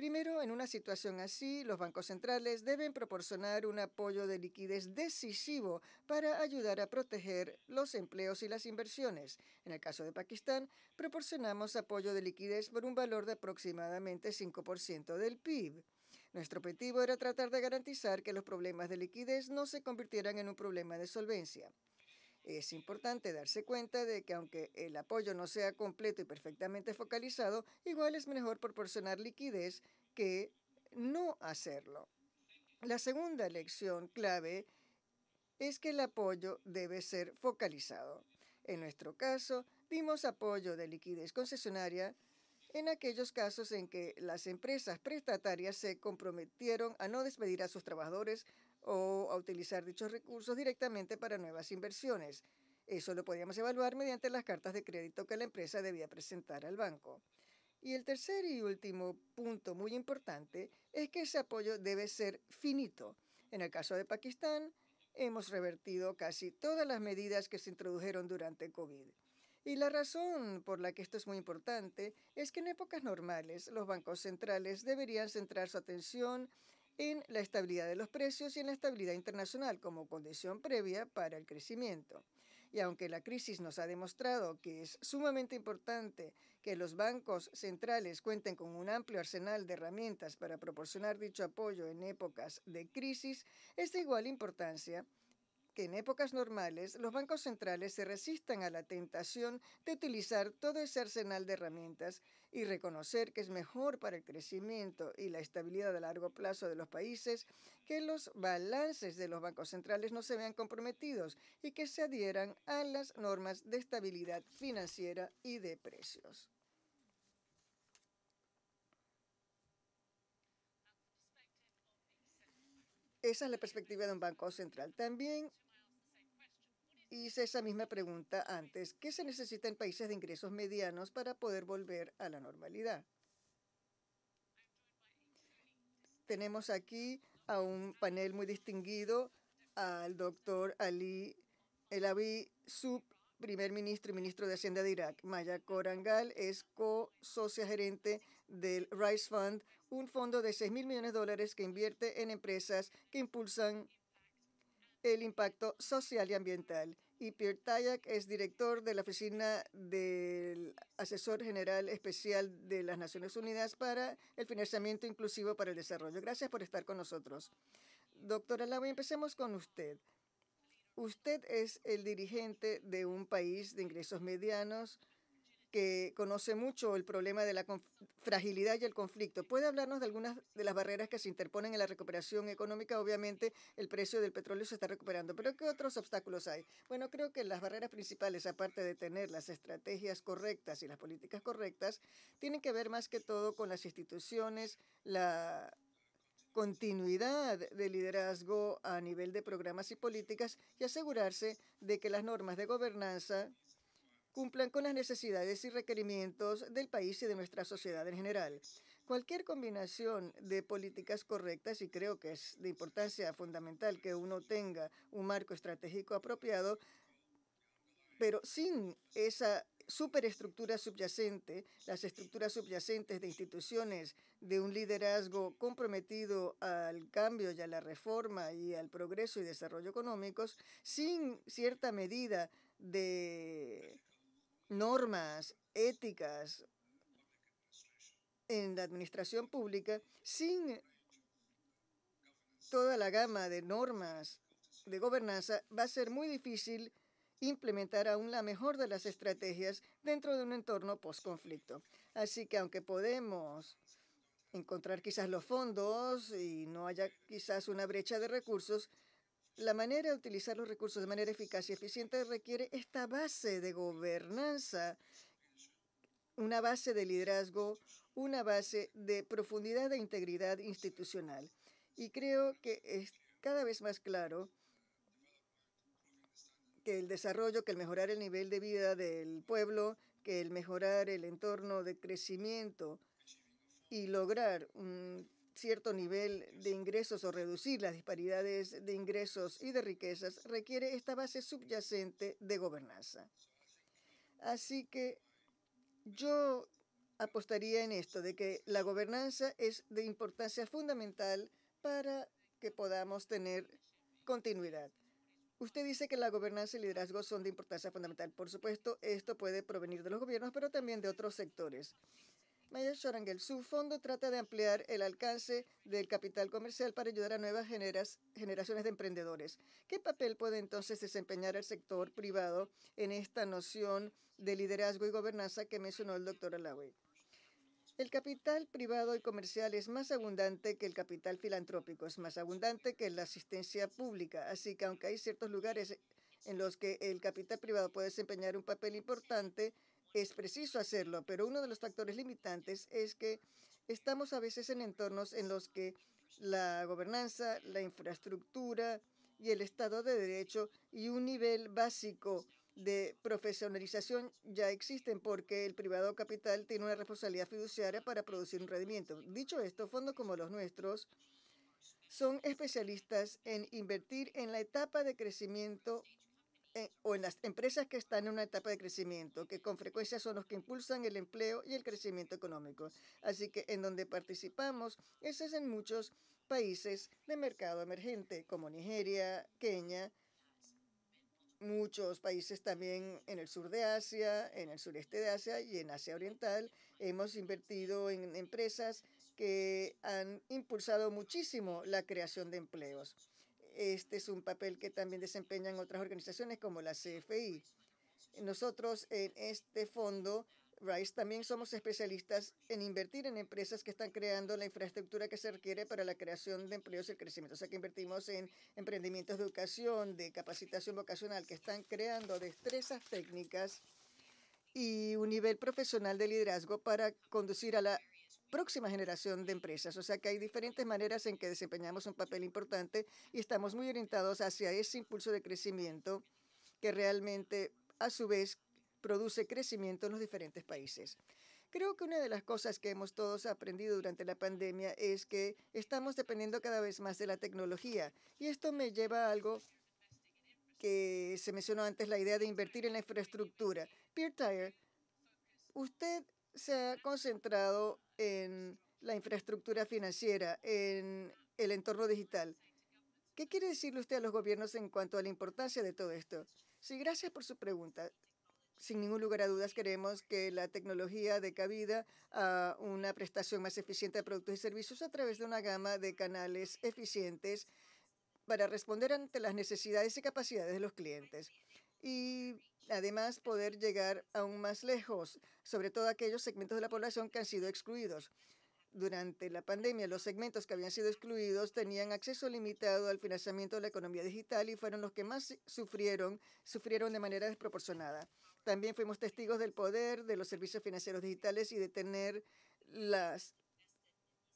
Primero, en una situación así, los bancos centrales deben proporcionar un apoyo de liquidez decisivo para ayudar a proteger los empleos y las inversiones. En el caso de Pakistán, proporcionamos apoyo de liquidez por un valor de aproximadamente 5% del PIB. Nuestro objetivo era tratar de garantizar que los problemas de liquidez no se convirtieran en un problema de solvencia. Es importante darse cuenta de que aunque el apoyo no sea completo y perfectamente focalizado, igual es mejor proporcionar liquidez que no hacerlo. La segunda lección clave es que el apoyo debe ser focalizado. En nuestro caso, dimos apoyo de liquidez concesionaria en aquellos casos en que las empresas prestatarias se comprometieron a no despedir a sus trabajadores o a utilizar dichos recursos directamente para nuevas inversiones. Eso lo podíamos evaluar mediante las cartas de crédito que la empresa debía presentar al banco. Y el tercer y último punto muy importante es que ese apoyo debe ser finito. En el caso de Pakistán, hemos revertido casi todas las medidas que se introdujeron durante el COVID. Y la razón por la que esto es muy importante es que en épocas normales los bancos centrales deberían centrar su atención en la estabilidad de los precios y en la estabilidad internacional como condición previa para el crecimiento. Y aunque la crisis nos ha demostrado que es sumamente importante que los bancos centrales cuenten con un amplio arsenal de herramientas para proporcionar dicho apoyo en épocas de crisis, es de igual importancia que en épocas normales los bancos centrales se resistan a la tentación de utilizar todo ese arsenal de herramientas y reconocer que es mejor para el crecimiento y la estabilidad a largo plazo de los países que los balances de los bancos centrales no se vean comprometidos y que se adhieran a las normas de estabilidad financiera y de precios. Esa es la perspectiva de un banco central. También hice esa misma pregunta antes. ¿Qué se necesita en países de ingresos medianos para poder volver a la normalidad? Tenemos aquí a un panel muy distinguido, al doctor Ali El Abi, Sub, primer ministro y ministro de Hacienda de Irak. Maya Korangal es co-socia gerente del Rice Fund, un fondo de 6 mil millones de dólares que invierte en empresas que impulsan el impacto social y ambiental. Y Pierre Tayak es director de la Oficina del Asesor General Especial de las Naciones Unidas para el Financiamiento Inclusivo para el Desarrollo. Gracias por estar con nosotros. Doctora lau, empecemos con usted. Usted es el dirigente de un país de ingresos medianos que conoce mucho el problema de la fragilidad y el conflicto. ¿Puede hablarnos de algunas de las barreras que se interponen en la recuperación económica? Obviamente el precio del petróleo se está recuperando, pero ¿qué otros obstáculos hay? Bueno, creo que las barreras principales, aparte de tener las estrategias correctas y las políticas correctas, tienen que ver más que todo con las instituciones, la continuidad de liderazgo a nivel de programas y políticas y asegurarse de que las normas de gobernanza cumplan con las necesidades y requerimientos del país y de nuestra sociedad en general. Cualquier combinación de políticas correctas, y creo que es de importancia fundamental que uno tenga un marco estratégico apropiado, pero sin esa superestructura subyacente, las estructuras subyacentes de instituciones, de un liderazgo comprometido al cambio y a la reforma y al progreso y desarrollo económicos, sin cierta medida de normas éticas en la administración pública sin toda la gama de normas de gobernanza va a ser muy difícil implementar aún la mejor de las estrategias dentro de un entorno post-conflicto. Así que aunque podemos encontrar quizás los fondos y no haya quizás una brecha de recursos, la manera de utilizar los recursos de manera eficaz y eficiente requiere esta base de gobernanza, una base de liderazgo, una base de profundidad e integridad institucional. Y creo que es cada vez más claro que el desarrollo, que el mejorar el nivel de vida del pueblo, que el mejorar el entorno de crecimiento y lograr un cierto nivel de ingresos o reducir las disparidades de ingresos y de riquezas requiere esta base subyacente de gobernanza. Así que yo apostaría en esto, de que la gobernanza es de importancia fundamental para que podamos tener continuidad. Usted dice que la gobernanza y el liderazgo son de importancia fundamental. Por supuesto, esto puede provenir de los gobiernos, pero también de otros sectores. Maya Sorangel. su fondo trata de ampliar el alcance del capital comercial para ayudar a nuevas generaciones de emprendedores. ¿Qué papel puede entonces desempeñar el sector privado en esta noción de liderazgo y gobernanza que mencionó el doctor Alawi? El capital privado y comercial es más abundante que el capital filantrópico, es más abundante que la asistencia pública, así que aunque hay ciertos lugares en los que el capital privado puede desempeñar un papel importante, es preciso hacerlo, pero uno de los factores limitantes es que estamos a veces en entornos en los que la gobernanza, la infraestructura y el Estado de Derecho y un nivel básico de profesionalización ya existen porque el privado capital tiene una responsabilidad fiduciaria para producir un rendimiento. Dicho esto, fondos como los nuestros son especialistas en invertir en la etapa de crecimiento eh, o en las empresas que están en una etapa de crecimiento, que con frecuencia son los que impulsan el empleo y el crecimiento económico. Así que en donde participamos, ese es en muchos países de mercado emergente, como Nigeria, Kenia, muchos países también en el sur de Asia, en el sureste de Asia y en Asia Oriental. Hemos invertido en empresas que han impulsado muchísimo la creación de empleos. Este es un papel que también desempeñan otras organizaciones como la CFI. Nosotros en este fondo Rice también somos especialistas en invertir en empresas que están creando la infraestructura que se requiere para la creación de empleos y el crecimiento. O sea que invertimos en emprendimientos de educación, de capacitación vocacional, que están creando destrezas técnicas y un nivel profesional de liderazgo para conducir a la próxima generación de empresas. O sea que hay diferentes maneras en que desempeñamos un papel importante y estamos muy orientados hacia ese impulso de crecimiento que realmente, a su vez, produce crecimiento en los diferentes países. Creo que una de las cosas que hemos todos aprendido durante la pandemia es que estamos dependiendo cada vez más de la tecnología. Y esto me lleva a algo que se mencionó antes, la idea de invertir en la infraestructura. Peter, Tire, usted se ha concentrado en la infraestructura financiera, en el entorno digital. ¿Qué quiere decirle usted a los gobiernos en cuanto a la importancia de todo esto? Sí, gracias por su pregunta. Sin ningún lugar a dudas, queremos que la tecnología dé cabida a una prestación más eficiente de productos y servicios a través de una gama de canales eficientes para responder ante las necesidades y capacidades de los clientes y además poder llegar aún más lejos, sobre todo aquellos segmentos de la población que han sido excluidos. Durante la pandemia, los segmentos que habían sido excluidos tenían acceso limitado al financiamiento de la economía digital y fueron los que más sufrieron, sufrieron de manera desproporcionada. También fuimos testigos del poder de los servicios financieros digitales y de tener la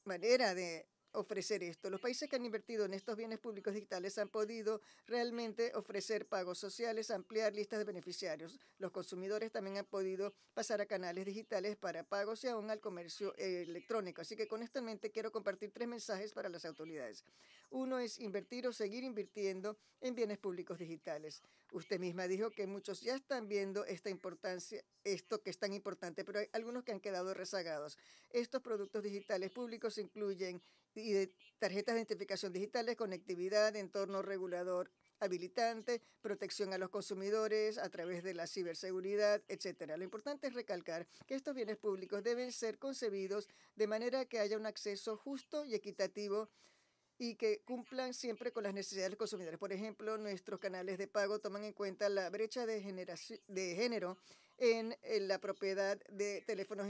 manera de ofrecer esto. Los países que han invertido en estos bienes públicos digitales han podido realmente ofrecer pagos sociales, ampliar listas de beneficiarios. Los consumidores también han podido pasar a canales digitales para pagos y aún al comercio eh, electrónico. Así que con esto en mente quiero compartir tres mensajes para las autoridades. Uno es invertir o seguir invirtiendo en bienes públicos digitales. Usted misma dijo que muchos ya están viendo esta importancia, esto que es tan importante, pero hay algunos que han quedado rezagados. Estos productos digitales públicos incluyen y de tarjetas de identificación digitales, conectividad, entorno regulador habilitante, protección a los consumidores a través de la ciberseguridad, etcétera. Lo importante es recalcar que estos bienes públicos deben ser concebidos de manera que haya un acceso justo y equitativo y que cumplan siempre con las necesidades de los consumidores. Por ejemplo, nuestros canales de pago toman en cuenta la brecha de, de género en, la propiedad de teléfonos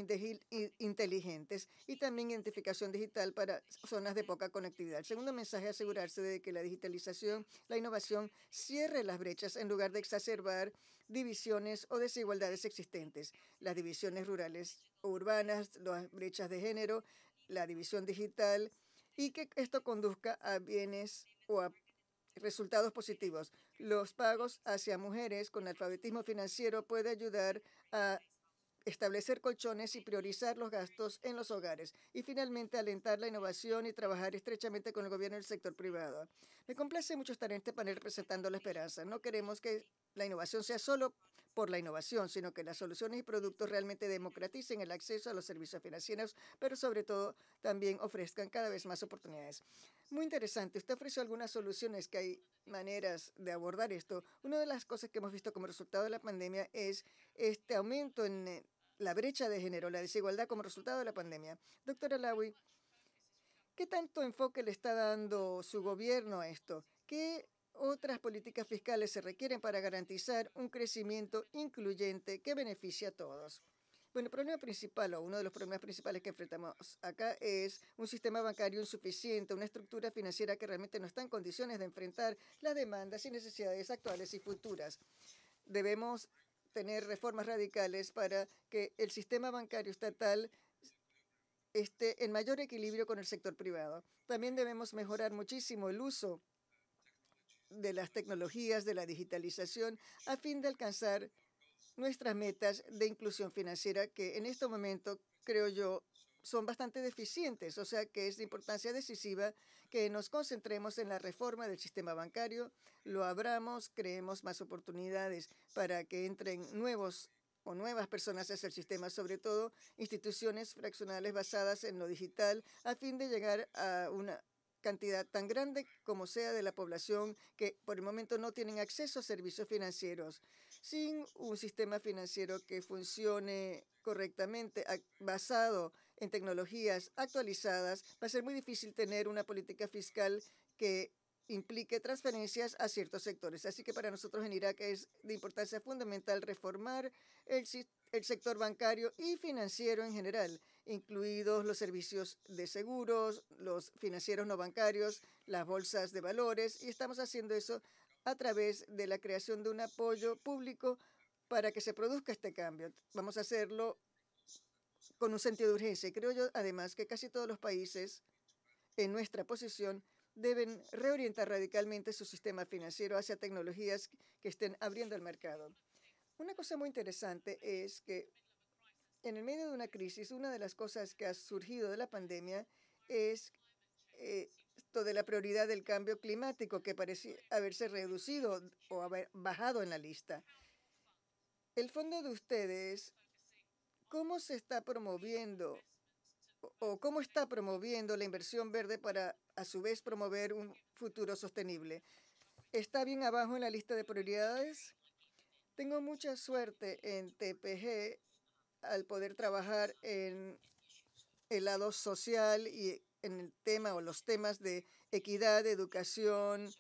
inteligentes y también identificación digital para zonas de poca conectividad. El segundo mensaje es asegurarse de que la digitalización, la innovación, cierre las brechas en lugar de exacerbar divisiones o desigualdades existentes. Las divisiones rurales o urbanas, las brechas de género, la división digital y que esto conduzca a bienes o a resultados positivos. Los pagos hacia mujeres con alfabetismo financiero puede ayudar a establecer colchones y priorizar los gastos en los hogares y finalmente alentar la innovación y trabajar estrechamente con el gobierno y el sector privado. Me complace mucho estar en este panel presentando la esperanza. No queremos que la innovación sea solo por la innovación, sino que las soluciones y productos realmente democraticen el acceso a los servicios financieros, pero sobre todo también ofrezcan cada vez más oportunidades. Muy interesante. Usted ofreció algunas soluciones que hay maneras de abordar esto. Una de las cosas que hemos visto como resultado de la pandemia es este aumento en eh, la brecha de género, la desigualdad como resultado de la pandemia. Doctora Lawi, ¿qué tanto enfoque le está dando su gobierno a esto? ¿Qué otras políticas fiscales se requieren para garantizar un crecimiento incluyente que beneficie a todos? Bueno, el problema principal o uno de los problemas principales que enfrentamos acá es un sistema bancario insuficiente, una estructura financiera que realmente no está en condiciones de enfrentar las demandas y necesidades actuales y futuras. Debemos tener reformas radicales para que el sistema bancario estatal esté en mayor equilibrio con el sector privado. También debemos mejorar muchísimo el uso de las tecnologías, de la digitalización, a fin de alcanzar nuestras metas de inclusión financiera que en este momento, creo yo, son bastante deficientes, o sea que es de importancia decisiva que nos concentremos en la reforma del sistema bancario, lo abramos, creemos más oportunidades para que entren nuevos o nuevas personas hacia el sistema, sobre todo instituciones fraccionales basadas en lo digital, a fin de llegar a una cantidad tan grande como sea de la población que por el momento no tienen acceso a servicios financieros sin un sistema financiero que funcione correctamente, basado en tecnologías actualizadas, va a ser muy difícil tener una política fiscal que implique transferencias a ciertos sectores. Así que para nosotros en Irak es de importancia fundamental reformar el, sector bancario y financiero en general, incluidos los servicios de seguros, los financieros no bancarios, las bolsas de valores, y estamos haciendo eso a través de la creación de un apoyo público para que se produzca este cambio. Vamos a hacerlo con un sentido de urgencia. Y creo yo, además, que casi todos los países en nuestra posición deben reorientar radicalmente su sistema financiero hacia tecnologías que estén abriendo el mercado. Una cosa muy interesante es que en el medio de una crisis, una de las cosas que ha surgido de la pandemia es eh, de la prioridad del cambio climático que parece haberse reducido o haber bajado en la lista. El fondo de ustedes, ¿cómo se está promoviendo o cómo está promoviendo la inversión verde para a su vez promover un futuro sostenible? ¿Está bien abajo en la lista de prioridades? Tengo mucha suerte en TPG al poder trabajar en el lado social y en el tema o los temas de equidad, educación,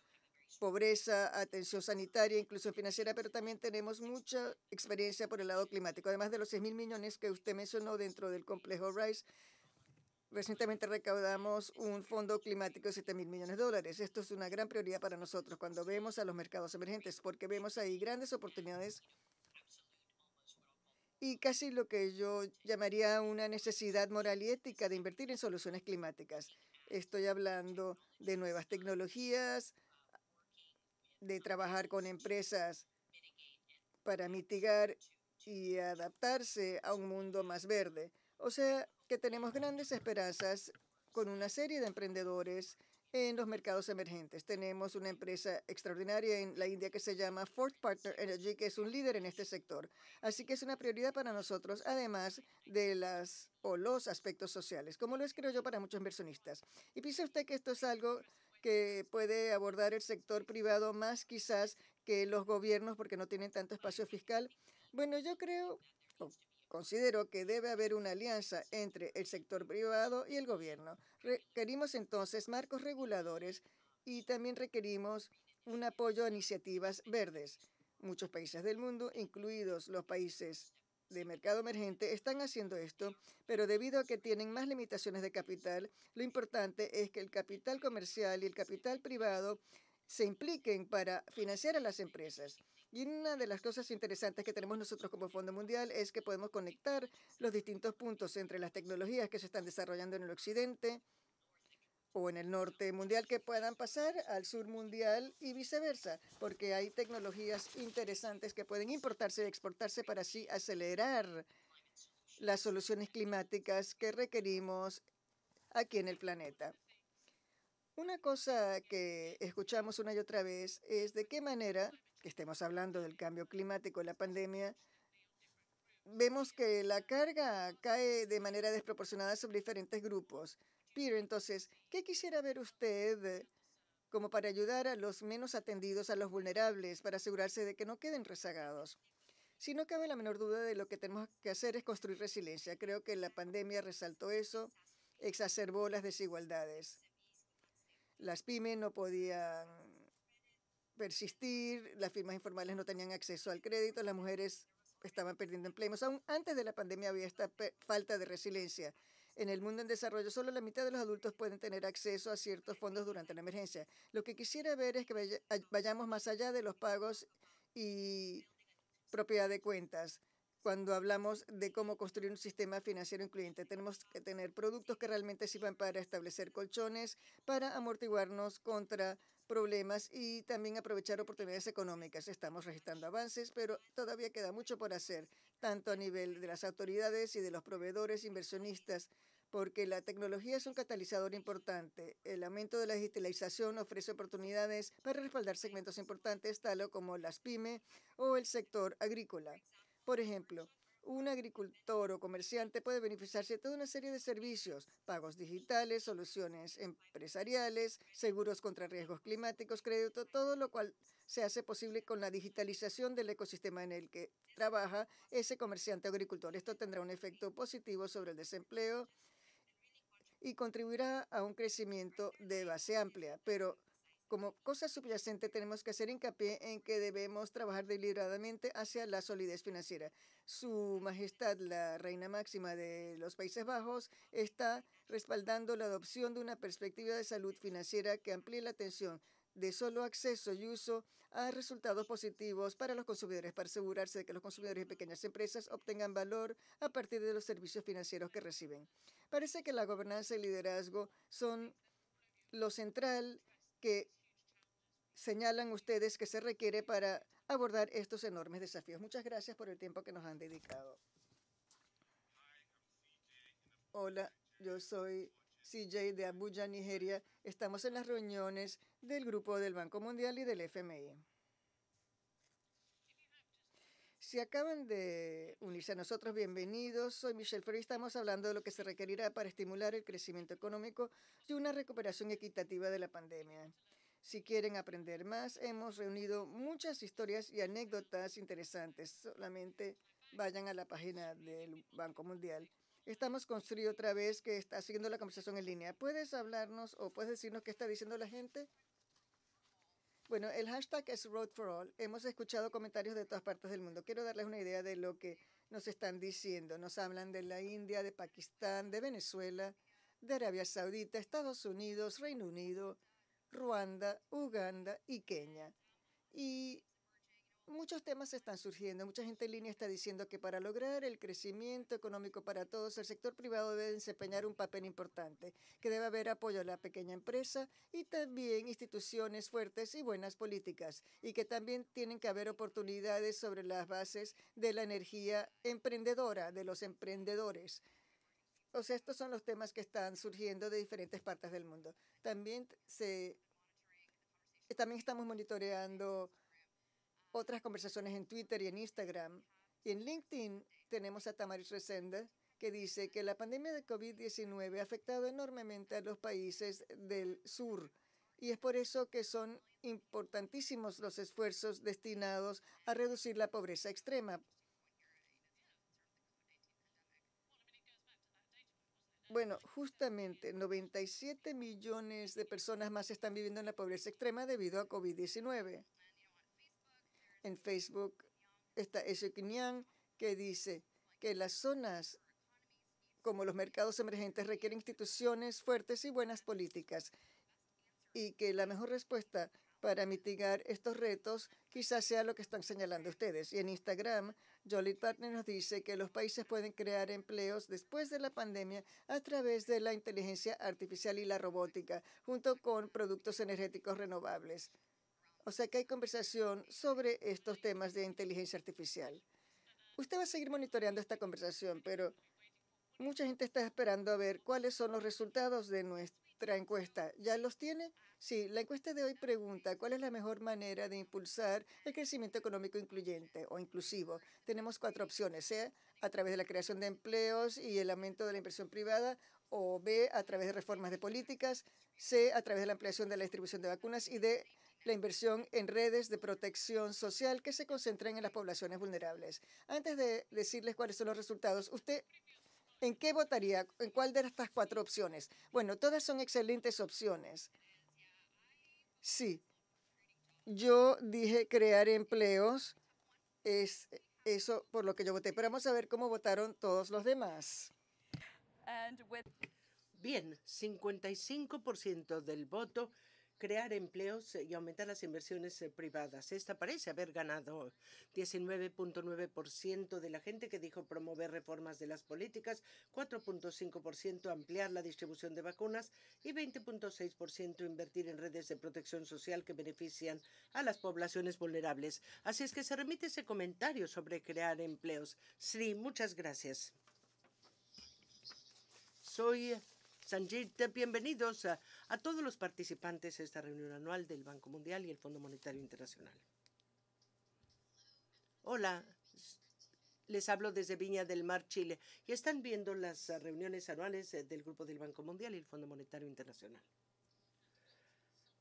pobreza, atención sanitaria, inclusión financiera, pero también tenemos mucha experiencia por el lado climático. Además de los 6 mil millones que usted mencionó dentro del complejo Rice, recientemente recaudamos un fondo climático de 7 mil millones de dólares. Esto es una gran prioridad para nosotros cuando vemos a los mercados emergentes, porque vemos ahí grandes oportunidades y casi lo que yo llamaría una necesidad moral y ética de invertir en soluciones climáticas. Estoy hablando de nuevas tecnologías, de trabajar con empresas para mitigar y adaptarse a un mundo más verde. O sea que tenemos grandes esperanzas con una serie de emprendedores en los mercados emergentes. Tenemos una empresa extraordinaria en la India que se llama Ford Partner Energy, que es un líder en este sector. Así que es una prioridad para nosotros, además de las o los aspectos sociales, como lo es, creo yo, para muchos inversionistas. ¿Y piensa usted que esto es algo que puede abordar el sector privado más quizás que los gobiernos porque no tienen tanto espacio fiscal? Bueno, yo creo, Considero que debe haber una alianza entre el sector privado y el gobierno. Requerimos entonces marcos reguladores y también requerimos un apoyo a iniciativas verdes. Muchos países del mundo, incluidos los países de mercado emergente, están haciendo esto, pero debido a que tienen más limitaciones de capital, lo importante es que el capital comercial y el capital privado se impliquen para financiar a las empresas. Y una de las cosas interesantes que tenemos nosotros como Fondo Mundial es que podemos conectar los distintos puntos entre las tecnologías que se están desarrollando en el occidente o en el norte mundial que puedan pasar al sur mundial y viceversa, porque hay tecnologías interesantes que pueden importarse y exportarse para así acelerar las soluciones climáticas que requerimos aquí en el planeta. Una cosa que escuchamos una y otra vez es de qué manera que estemos hablando del cambio climático, la pandemia, vemos que la carga cae de manera desproporcionada sobre diferentes grupos. Pero entonces, ¿qué quisiera ver usted eh, como para ayudar a los menos atendidos, a los vulnerables, para asegurarse de que no queden rezagados? Si no cabe la menor duda de lo que tenemos que hacer es construir resiliencia. Creo que la pandemia resaltó eso, exacerbó las desigualdades. Las pymes no podían persistir, las firmas informales no tenían acceso al crédito, las mujeres estaban perdiendo empleos. Aún antes de la pandemia había esta falta de resiliencia. En el mundo en desarrollo, solo la mitad de los adultos pueden tener acceso a ciertos fondos durante la emergencia. Lo que quisiera ver es que vayamos más allá de los pagos y propiedad de cuentas. Cuando hablamos de cómo construir un sistema financiero incluyente, tenemos que tener productos que realmente sirvan para establecer colchones, para amortiguarnos contra problemas y también aprovechar oportunidades económicas. Estamos registrando avances, pero todavía queda mucho por hacer, tanto a nivel de las autoridades y de los proveedores inversionistas, porque la tecnología es un catalizador importante. El aumento de la digitalización ofrece oportunidades para respaldar segmentos importantes, tal como las pyme o el sector agrícola. Por ejemplo, un agricultor o comerciante puede beneficiarse de toda una serie de servicios, pagos digitales, soluciones empresariales, seguros contra riesgos climáticos, crédito, todo lo cual se hace posible con la digitalización del ecosistema en el que trabaja ese comerciante o agricultor. Esto tendrá un efecto positivo sobre el desempleo y contribuirá a un crecimiento de base amplia, pero como cosa subyacente tenemos que hacer hincapié en que debemos trabajar deliberadamente hacia la solidez financiera. Su Majestad, la Reina Máxima de los Países Bajos, está respaldando la adopción de una perspectiva de salud financiera que amplíe la atención de solo acceso y uso a resultados positivos para los consumidores, para asegurarse de que los consumidores y pequeñas empresas obtengan valor a partir de los servicios financieros que reciben. Parece que la gobernanza y el liderazgo son lo central que señalan ustedes que se requiere para abordar estos enormes desafíos. Muchas gracias por el tiempo que nos han dedicado. Hola, yo soy CJ de Abuja, Nigeria. Estamos en las reuniones del Grupo del Banco Mundial y del FMI. Si acaban de unirse a nosotros, bienvenidos. Soy Michelle Ferry. Estamos hablando de lo que se requerirá para estimular el crecimiento económico y una recuperación equitativa de la pandemia. Si quieren aprender más, hemos reunido muchas historias y anécdotas interesantes. Solamente vayan a la página del Banco Mundial. Estamos con Sri otra vez, que está siguiendo la conversación en línea. ¿Puedes hablarnos o puedes decirnos qué está diciendo la gente? Bueno, el hashtag es Road for All. Hemos escuchado comentarios de todas partes del mundo. Quiero darles una idea de lo que nos están diciendo. Nos hablan de la India, de Pakistán, de Venezuela, de Arabia Saudita, Estados Unidos, Reino Unido, Ruanda, Uganda y Kenia. Y muchos temas están surgiendo. Mucha gente en línea está diciendo que para lograr el crecimiento económico para todos, el sector privado debe desempeñar un papel importante, que debe haber apoyo a la pequeña empresa y también instituciones fuertes y buenas políticas, y que también tienen que haber oportunidades sobre las bases de la energía emprendedora, de los emprendedores. O sea, estos son los temas que están surgiendo de diferentes partes del mundo. También se también estamos monitoreando otras conversaciones en Twitter y en Instagram. Y en LinkedIn tenemos a Tamaris Resende que dice que la pandemia de COVID-19 ha afectado enormemente a los países del sur y es por eso que son importantísimos los esfuerzos destinados a reducir la pobreza extrema. Bueno, justamente 97 millones de personas más están viviendo en la pobreza extrema debido a COVID-19 en Facebook está Ezequiel que dice que las zonas como los mercados emergentes requieren instituciones fuertes y buenas políticas y que la mejor respuesta para mitigar estos retos quizás sea lo que están señalando ustedes. Y en Instagram, Jolie Partner nos dice que los países pueden crear empleos después de la pandemia a través de la inteligencia artificial y la robótica, junto con productos energéticos renovables. O sea que hay conversación sobre estos temas de inteligencia artificial. Usted va a seguir monitoreando esta conversación, pero mucha gente está esperando a ver cuáles son los resultados de nuestra encuesta. ¿Ya los tiene? Sí, la encuesta de hoy pregunta cuál es la mejor manera de impulsar el crecimiento económico incluyente o inclusivo. Tenemos cuatro opciones, C, a través de la creación de empleos y el aumento de la inversión privada, o B, a través de reformas de políticas, C, a través de la ampliación de la distribución de vacunas y D, la inversión en redes de protección social que se concentren en las poblaciones vulnerables. Antes de decirles cuáles son los resultados, usted... ¿En qué votaría? ¿En cuál de estas cuatro opciones? Bueno, todas son excelentes opciones. Sí, yo dije crear empleos, es eso por lo que yo voté, pero vamos a ver cómo votaron todos los demás. Bien, 55% del voto crear empleos eh, y aumentar las inversiones eh, privadas. Esta parece haber ganado 19.9% de la gente que dijo promover reformas de las políticas, 4.5% ampliar la distribución de vacunas y 20.6% invertir en redes de protección social que benefician a las poblaciones vulnerables. Así es que se remite ese comentario sobre crear empleos. Sí, muchas gracias. Soy Sanjit, bienvenidos a, todos los participantes de esta reunión anual del Banco Mundial y el Fondo Monetario Internacional. Hola, les hablo desde Viña del Mar, Chile, y están viendo las reuniones anuales eh, del Grupo del Banco Mundial y el Fondo Monetario Internacional.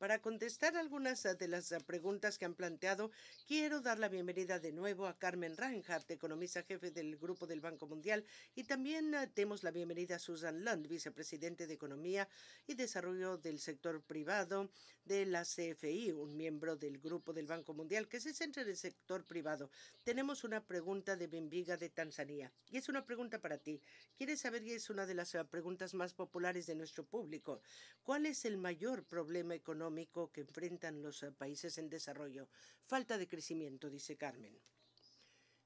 Para contestar algunas de las eh, preguntas que han planteado, quiero dar la bienvenida de nuevo a Carmen Reinhardt, economista jefe del Grupo del Banco Mundial, y también tenemos eh, la bienvenida a Susan Lund, vicepresidente de Economía y Desarrollo del Sector Privado de la CFI, un miembro del Grupo del Banco Mundial que se centra en el sector privado. Tenemos una pregunta de Benviga de Tanzania y es una pregunta para ti. ¿Quieres saber y es una de las eh, preguntas más populares de nuestro público? ¿Cuál es el mayor problema económico que enfrentan los eh, países en desarrollo. Falta de crecimiento, dice Carmen.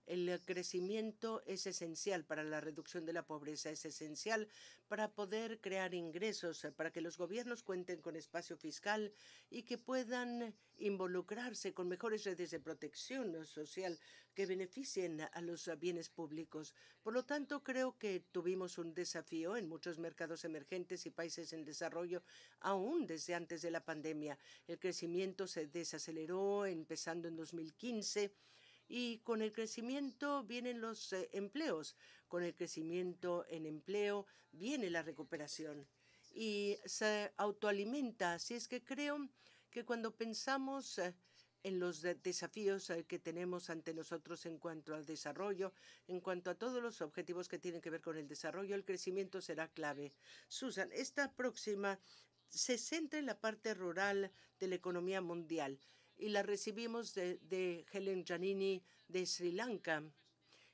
El crecimiento es esencial para la reducción de la pobreza, es esencial para poder crear ingresos, para que los gobiernos cuenten con espacio fiscal y que puedan involucrarse con mejores redes de protección social que beneficien a los bienes públicos. Por lo tanto, creo que tuvimos un desafío en muchos mercados emergentes y países en desarrollo aún desde antes de la pandemia. El crecimiento se desaceleró empezando en 2015 y con el crecimiento vienen los eh, empleos, con el crecimiento en empleo viene la recuperación y se autoalimenta. Así es que creo que cuando pensamos eh, en los desafíos eh, que tenemos ante nosotros en cuanto al desarrollo, en cuanto a todos los objetivos que tienen que ver con el desarrollo, el crecimiento será clave. Susan, esta próxima se centra en la parte rural de la economía mundial y la recibimos de, Helen Janini de Sri Lanka.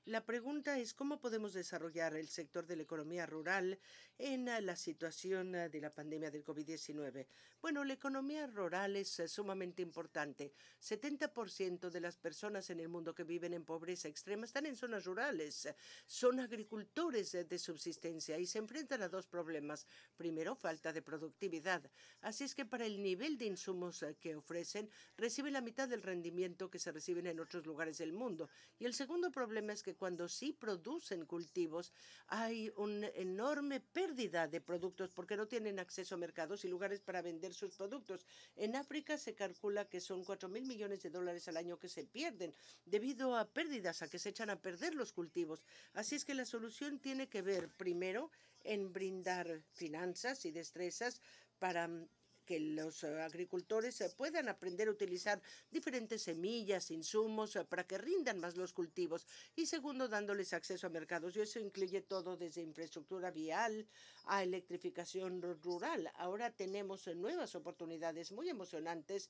La pregunta es cómo podemos desarrollar el sector de la economía rural en ah, la situación ah, de la pandemia del COVID-19. Bueno, la economía rural es eh, sumamente importante. 70% de las personas en el mundo que viven en pobreza extrema están en zonas rurales. Eh, son agricultores eh, de subsistencia y se enfrentan a dos problemas. Primero, falta de productividad. Así es que para el nivel de insumos que ofrecen, reciben la mitad del rendimiento que se reciben en otros lugares del mundo. Y el segundo problema es que cuando sí producen cultivos, hay un enorme peso pérdida de productos porque no tienen acceso a mercados y lugares para vender sus productos. En África se calcula que son 4 mil millones de dólares al año que se pierden debido a pérdidas, a que se echan a perder los cultivos. Así es que la solución tiene que ver primero en brindar finanzas y destrezas para mm, que los agricultores eh, puedan aprender a utilizar diferentes semillas, insumos eh, para que rindan más los cultivos y segundo dándoles acceso a mercados y eso incluye todo desde infraestructura vial a electrificación rural. Ahora tenemos eh, nuevas oportunidades muy emocionantes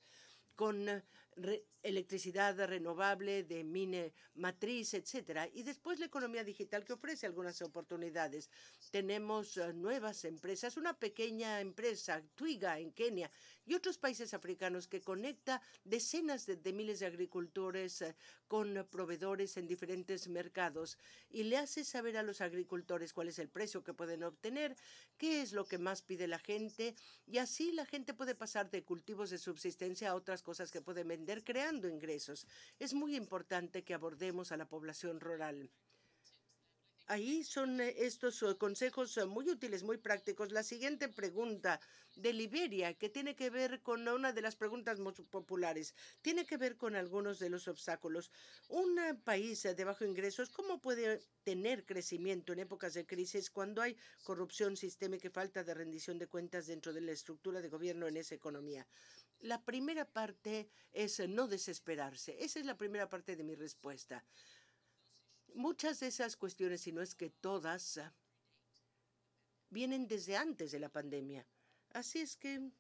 con electricidad renovable, de mine matriz, etcétera. Y después la economía digital que ofrece algunas oportunidades. Tenemos eh, nuevas empresas, una pequeña empresa, Twiga, en Kenia, y otros países africanos que conecta decenas de, miles de agricultores eh, con proveedores en diferentes mercados y le hace saber a los agricultores cuál es el precio que pueden obtener, qué es lo que más pide la gente, y así la gente puede pasar de cultivos de subsistencia a otras cosas que pueden vender creando ingresos. Es muy importante que abordemos a la población rural. Ahí son eh, estos eh, consejos eh, muy útiles, muy prácticos. La siguiente pregunta de Liberia, que tiene que ver con una de las preguntas más populares, tiene que ver con algunos de los obstáculos. Un país de bajo ingresos, ¿cómo puede tener crecimiento en épocas de crisis cuando hay corrupción sistémica y falta de rendición de cuentas dentro de la estructura de gobierno en esa economía? La primera parte es eh, no desesperarse. Esa es la primera parte de mi respuesta. Muchas de esas cuestiones, si no es que todas, ah, vienen desde antes de la pandemia. Así es que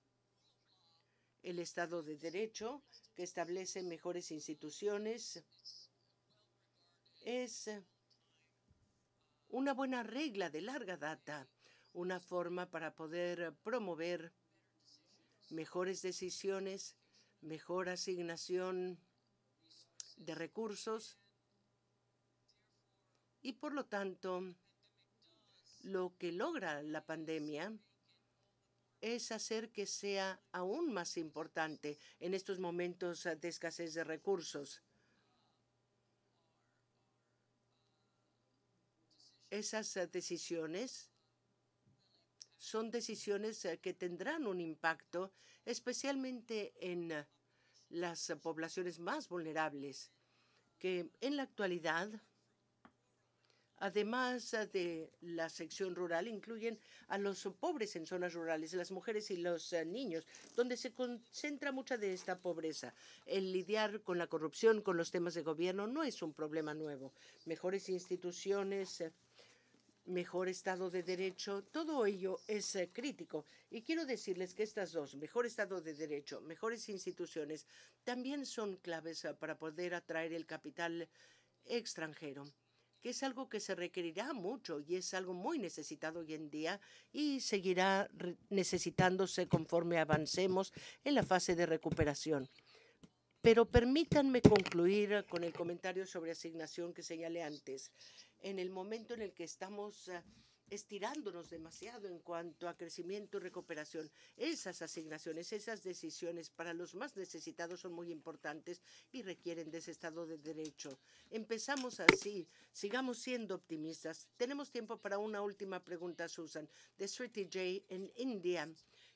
el Estado de Derecho, que establece mejores instituciones, es eh, una buena regla de larga data, una forma para poder promover mejores decisiones, mejor asignación de recursos y por lo tanto lo que logra la pandemia es hacer que sea aún más importante en estos momentos de escasez de recursos. Esas decisiones son decisiones eh, que tendrán un impacto especialmente en eh, las poblaciones más vulnerables, que en la actualidad, además eh, de la sección rural, incluyen a los pobres en zonas rurales, las mujeres y los niños, donde se concentra mucha de esta pobreza. El lidiar con la corrupción, con los temas de gobierno, no es un problema nuevo. Mejores instituciones mejor Estado de Derecho, todo ello es eh, crítico. Y quiero decirles que estas dos, mejor Estado de Derecho, mejores instituciones, también son claves eh, para poder atraer el capital extranjero que es algo que se requerirá mucho y es algo muy necesitado hoy en día y seguirá necesitándose conforme avancemos en la fase de recuperación. Pero permítanme concluir con el comentario sobre asignación que señalé antes en el momento en el que estamos eh, estirándonos demasiado en cuanto a crecimiento y recuperación. Esas asignaciones, esas decisiones para los más necesitados son muy importantes y requieren de ese Estado de Derecho. Empezamos así, sigamos siendo optimistas. Tenemos tiempo para una última pregunta, Susan, de Sweetie J en India,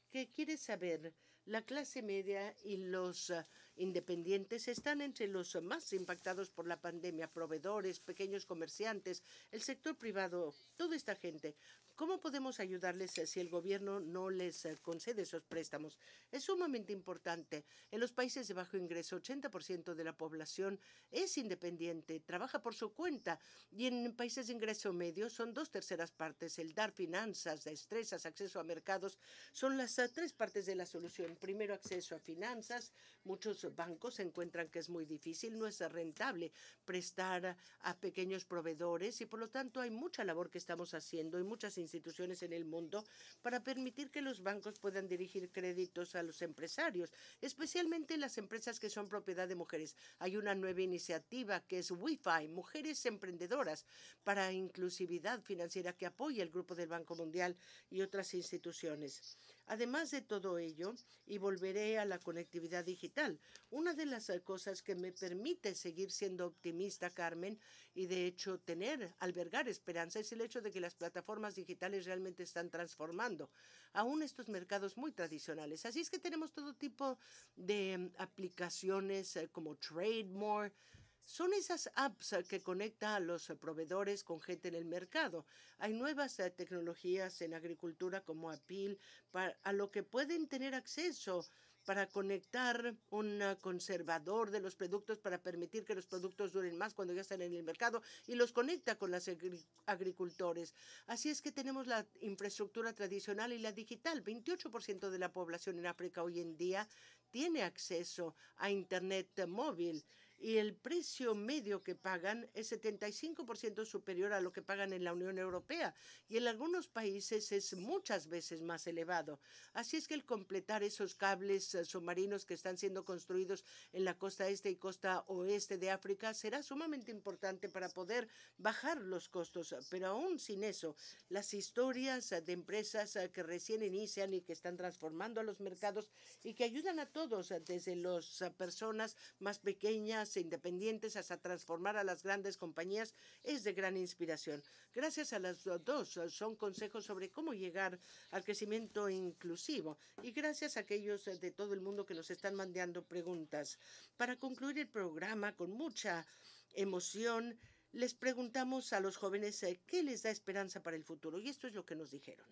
que quiere saber la clase media y los eh, independientes están entre los más impactados por la pandemia, proveedores, pequeños comerciantes, el sector privado, toda esta gente. ¿Cómo podemos ayudarles eh, si el gobierno no les eh, concede esos préstamos? Es sumamente importante. En los países de bajo ingreso, 80% de la población es independiente, trabaja por su cuenta. Y en países de ingreso medio son dos terceras partes. El dar finanzas, destrezas, acceso a mercados son las eh, tres partes de la solución. Primero, acceso a finanzas. Muchos los bancos encuentran que es muy difícil, no es rentable prestar a pequeños proveedores y por lo tanto hay mucha labor que estamos haciendo y muchas instituciones en el mundo para permitir que los bancos puedan dirigir créditos a los empresarios, especialmente las empresas que son propiedad de mujeres. Hay una nueva iniciativa que es Wi-Fi, Mujeres Emprendedoras para Inclusividad Financiera que apoya el Grupo del Banco Mundial y otras instituciones. Además de todo ello, y volveré a la conectividad digital, una de las eh, cosas que me permite seguir siendo optimista, Carmen, y de hecho tener, albergar esperanza, es el hecho de que las plataformas digitales realmente están transformando aún estos mercados muy tradicionales. Así es que tenemos todo tipo de mm, aplicaciones eh, como Trademore, son esas apps eh, que conectan a los eh, proveedores con gente en el mercado. Hay nuevas eh, tecnologías en agricultura como Apil a lo que pueden tener acceso para conectar un conservador de los productos para permitir que los productos duren más cuando ya están en el mercado y los conecta con los agricultores. Así es que tenemos la infraestructura tradicional y la digital. 28% de la población en África hoy en día tiene acceso a Internet móvil y el precio medio que pagan es 75% superior a lo que pagan en la Unión Europea y en algunos países es muchas veces más elevado. Así es que el completar esos cables eh, submarinos que están siendo construidos en la costa este y costa oeste de África será sumamente importante para poder bajar los costos, pero aún sin eso, las historias de empresas eh, que recién inician y que están transformando a los mercados y que ayudan a todos, eh, desde las personas más pequeñas, e independientes hasta transformar a las grandes compañías es de gran inspiración. Gracias a las dos eh, son consejos sobre cómo llegar al crecimiento inclusivo y gracias a aquellos eh, de todo el mundo que nos están mandando preguntas. Para concluir el programa con mucha emoción, les preguntamos a los jóvenes eh, qué les da esperanza para el futuro y esto es lo que nos dijeron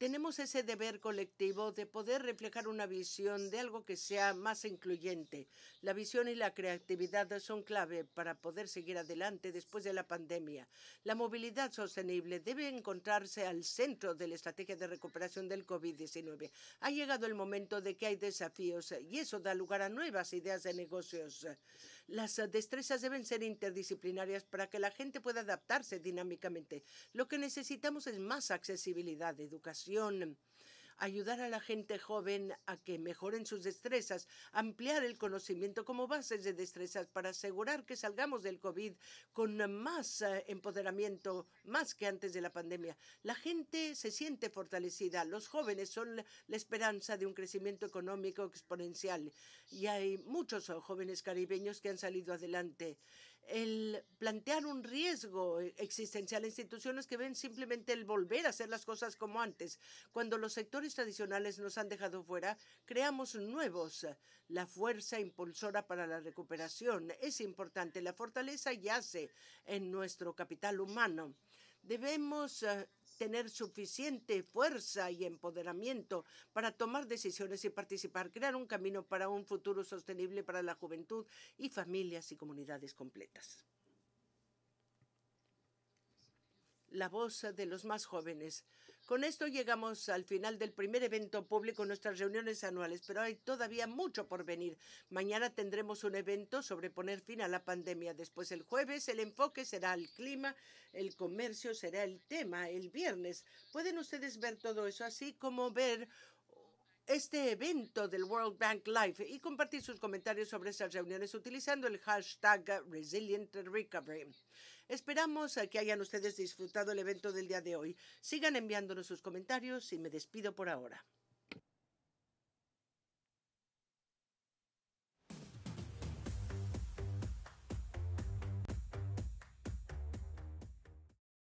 tenemos ese deber colectivo de poder reflejar una visión de algo que sea más incluyente. La visión y la creatividad son clave para poder seguir adelante después de la pandemia. La movilidad sostenible debe encontrarse al centro de la estrategia de recuperación del COVID-19. Ha llegado el momento de que hay desafíos y eso da lugar a nuevas ideas de negocios. Las eh, destrezas deben ser interdisciplinarias para que la gente pueda adaptarse dinámicamente. Lo que necesitamos es más accesibilidad, educación ayudar a la gente joven a que mejoren sus destrezas, ampliar el conocimiento como bases de destrezas para asegurar que salgamos del COVID con más eh, empoderamiento, más que antes de la pandemia. La gente se siente fortalecida, los jóvenes son la esperanza de un crecimiento económico exponencial y hay muchos oh, jóvenes caribeños que han salido adelante el plantear un riesgo e-, existencial a instituciones que ven simplemente el volver a hacer las cosas como antes. Cuando los sectores tradicionales nos han dejado fuera, creamos nuevos. La fuerza impulsora para la recuperación es importante. La fortaleza yace en nuestro capital humano. Debemos eh, tener suficiente fuerza y empoderamiento para tomar decisiones y participar, crear un camino para un futuro sostenible para la juventud y familias y comunidades completas. La voz de los más jóvenes con esto llegamos al final del primer evento público, nuestras reuniones anuales, pero hay todavía mucho por venir. Mañana tendremos un evento sobre poner fin a la pandemia. Después el jueves el enfoque será el clima, el comercio será el tema el viernes. Pueden ustedes ver todo eso, así como ver este evento del World Bank Live y compartir sus comentarios sobre esas reuniones utilizando el hashtag Resilient Recovery. Esperamos a que hayan ustedes disfrutado el evento del día de hoy. Sigan enviándonos sus comentarios y me despido por ahora.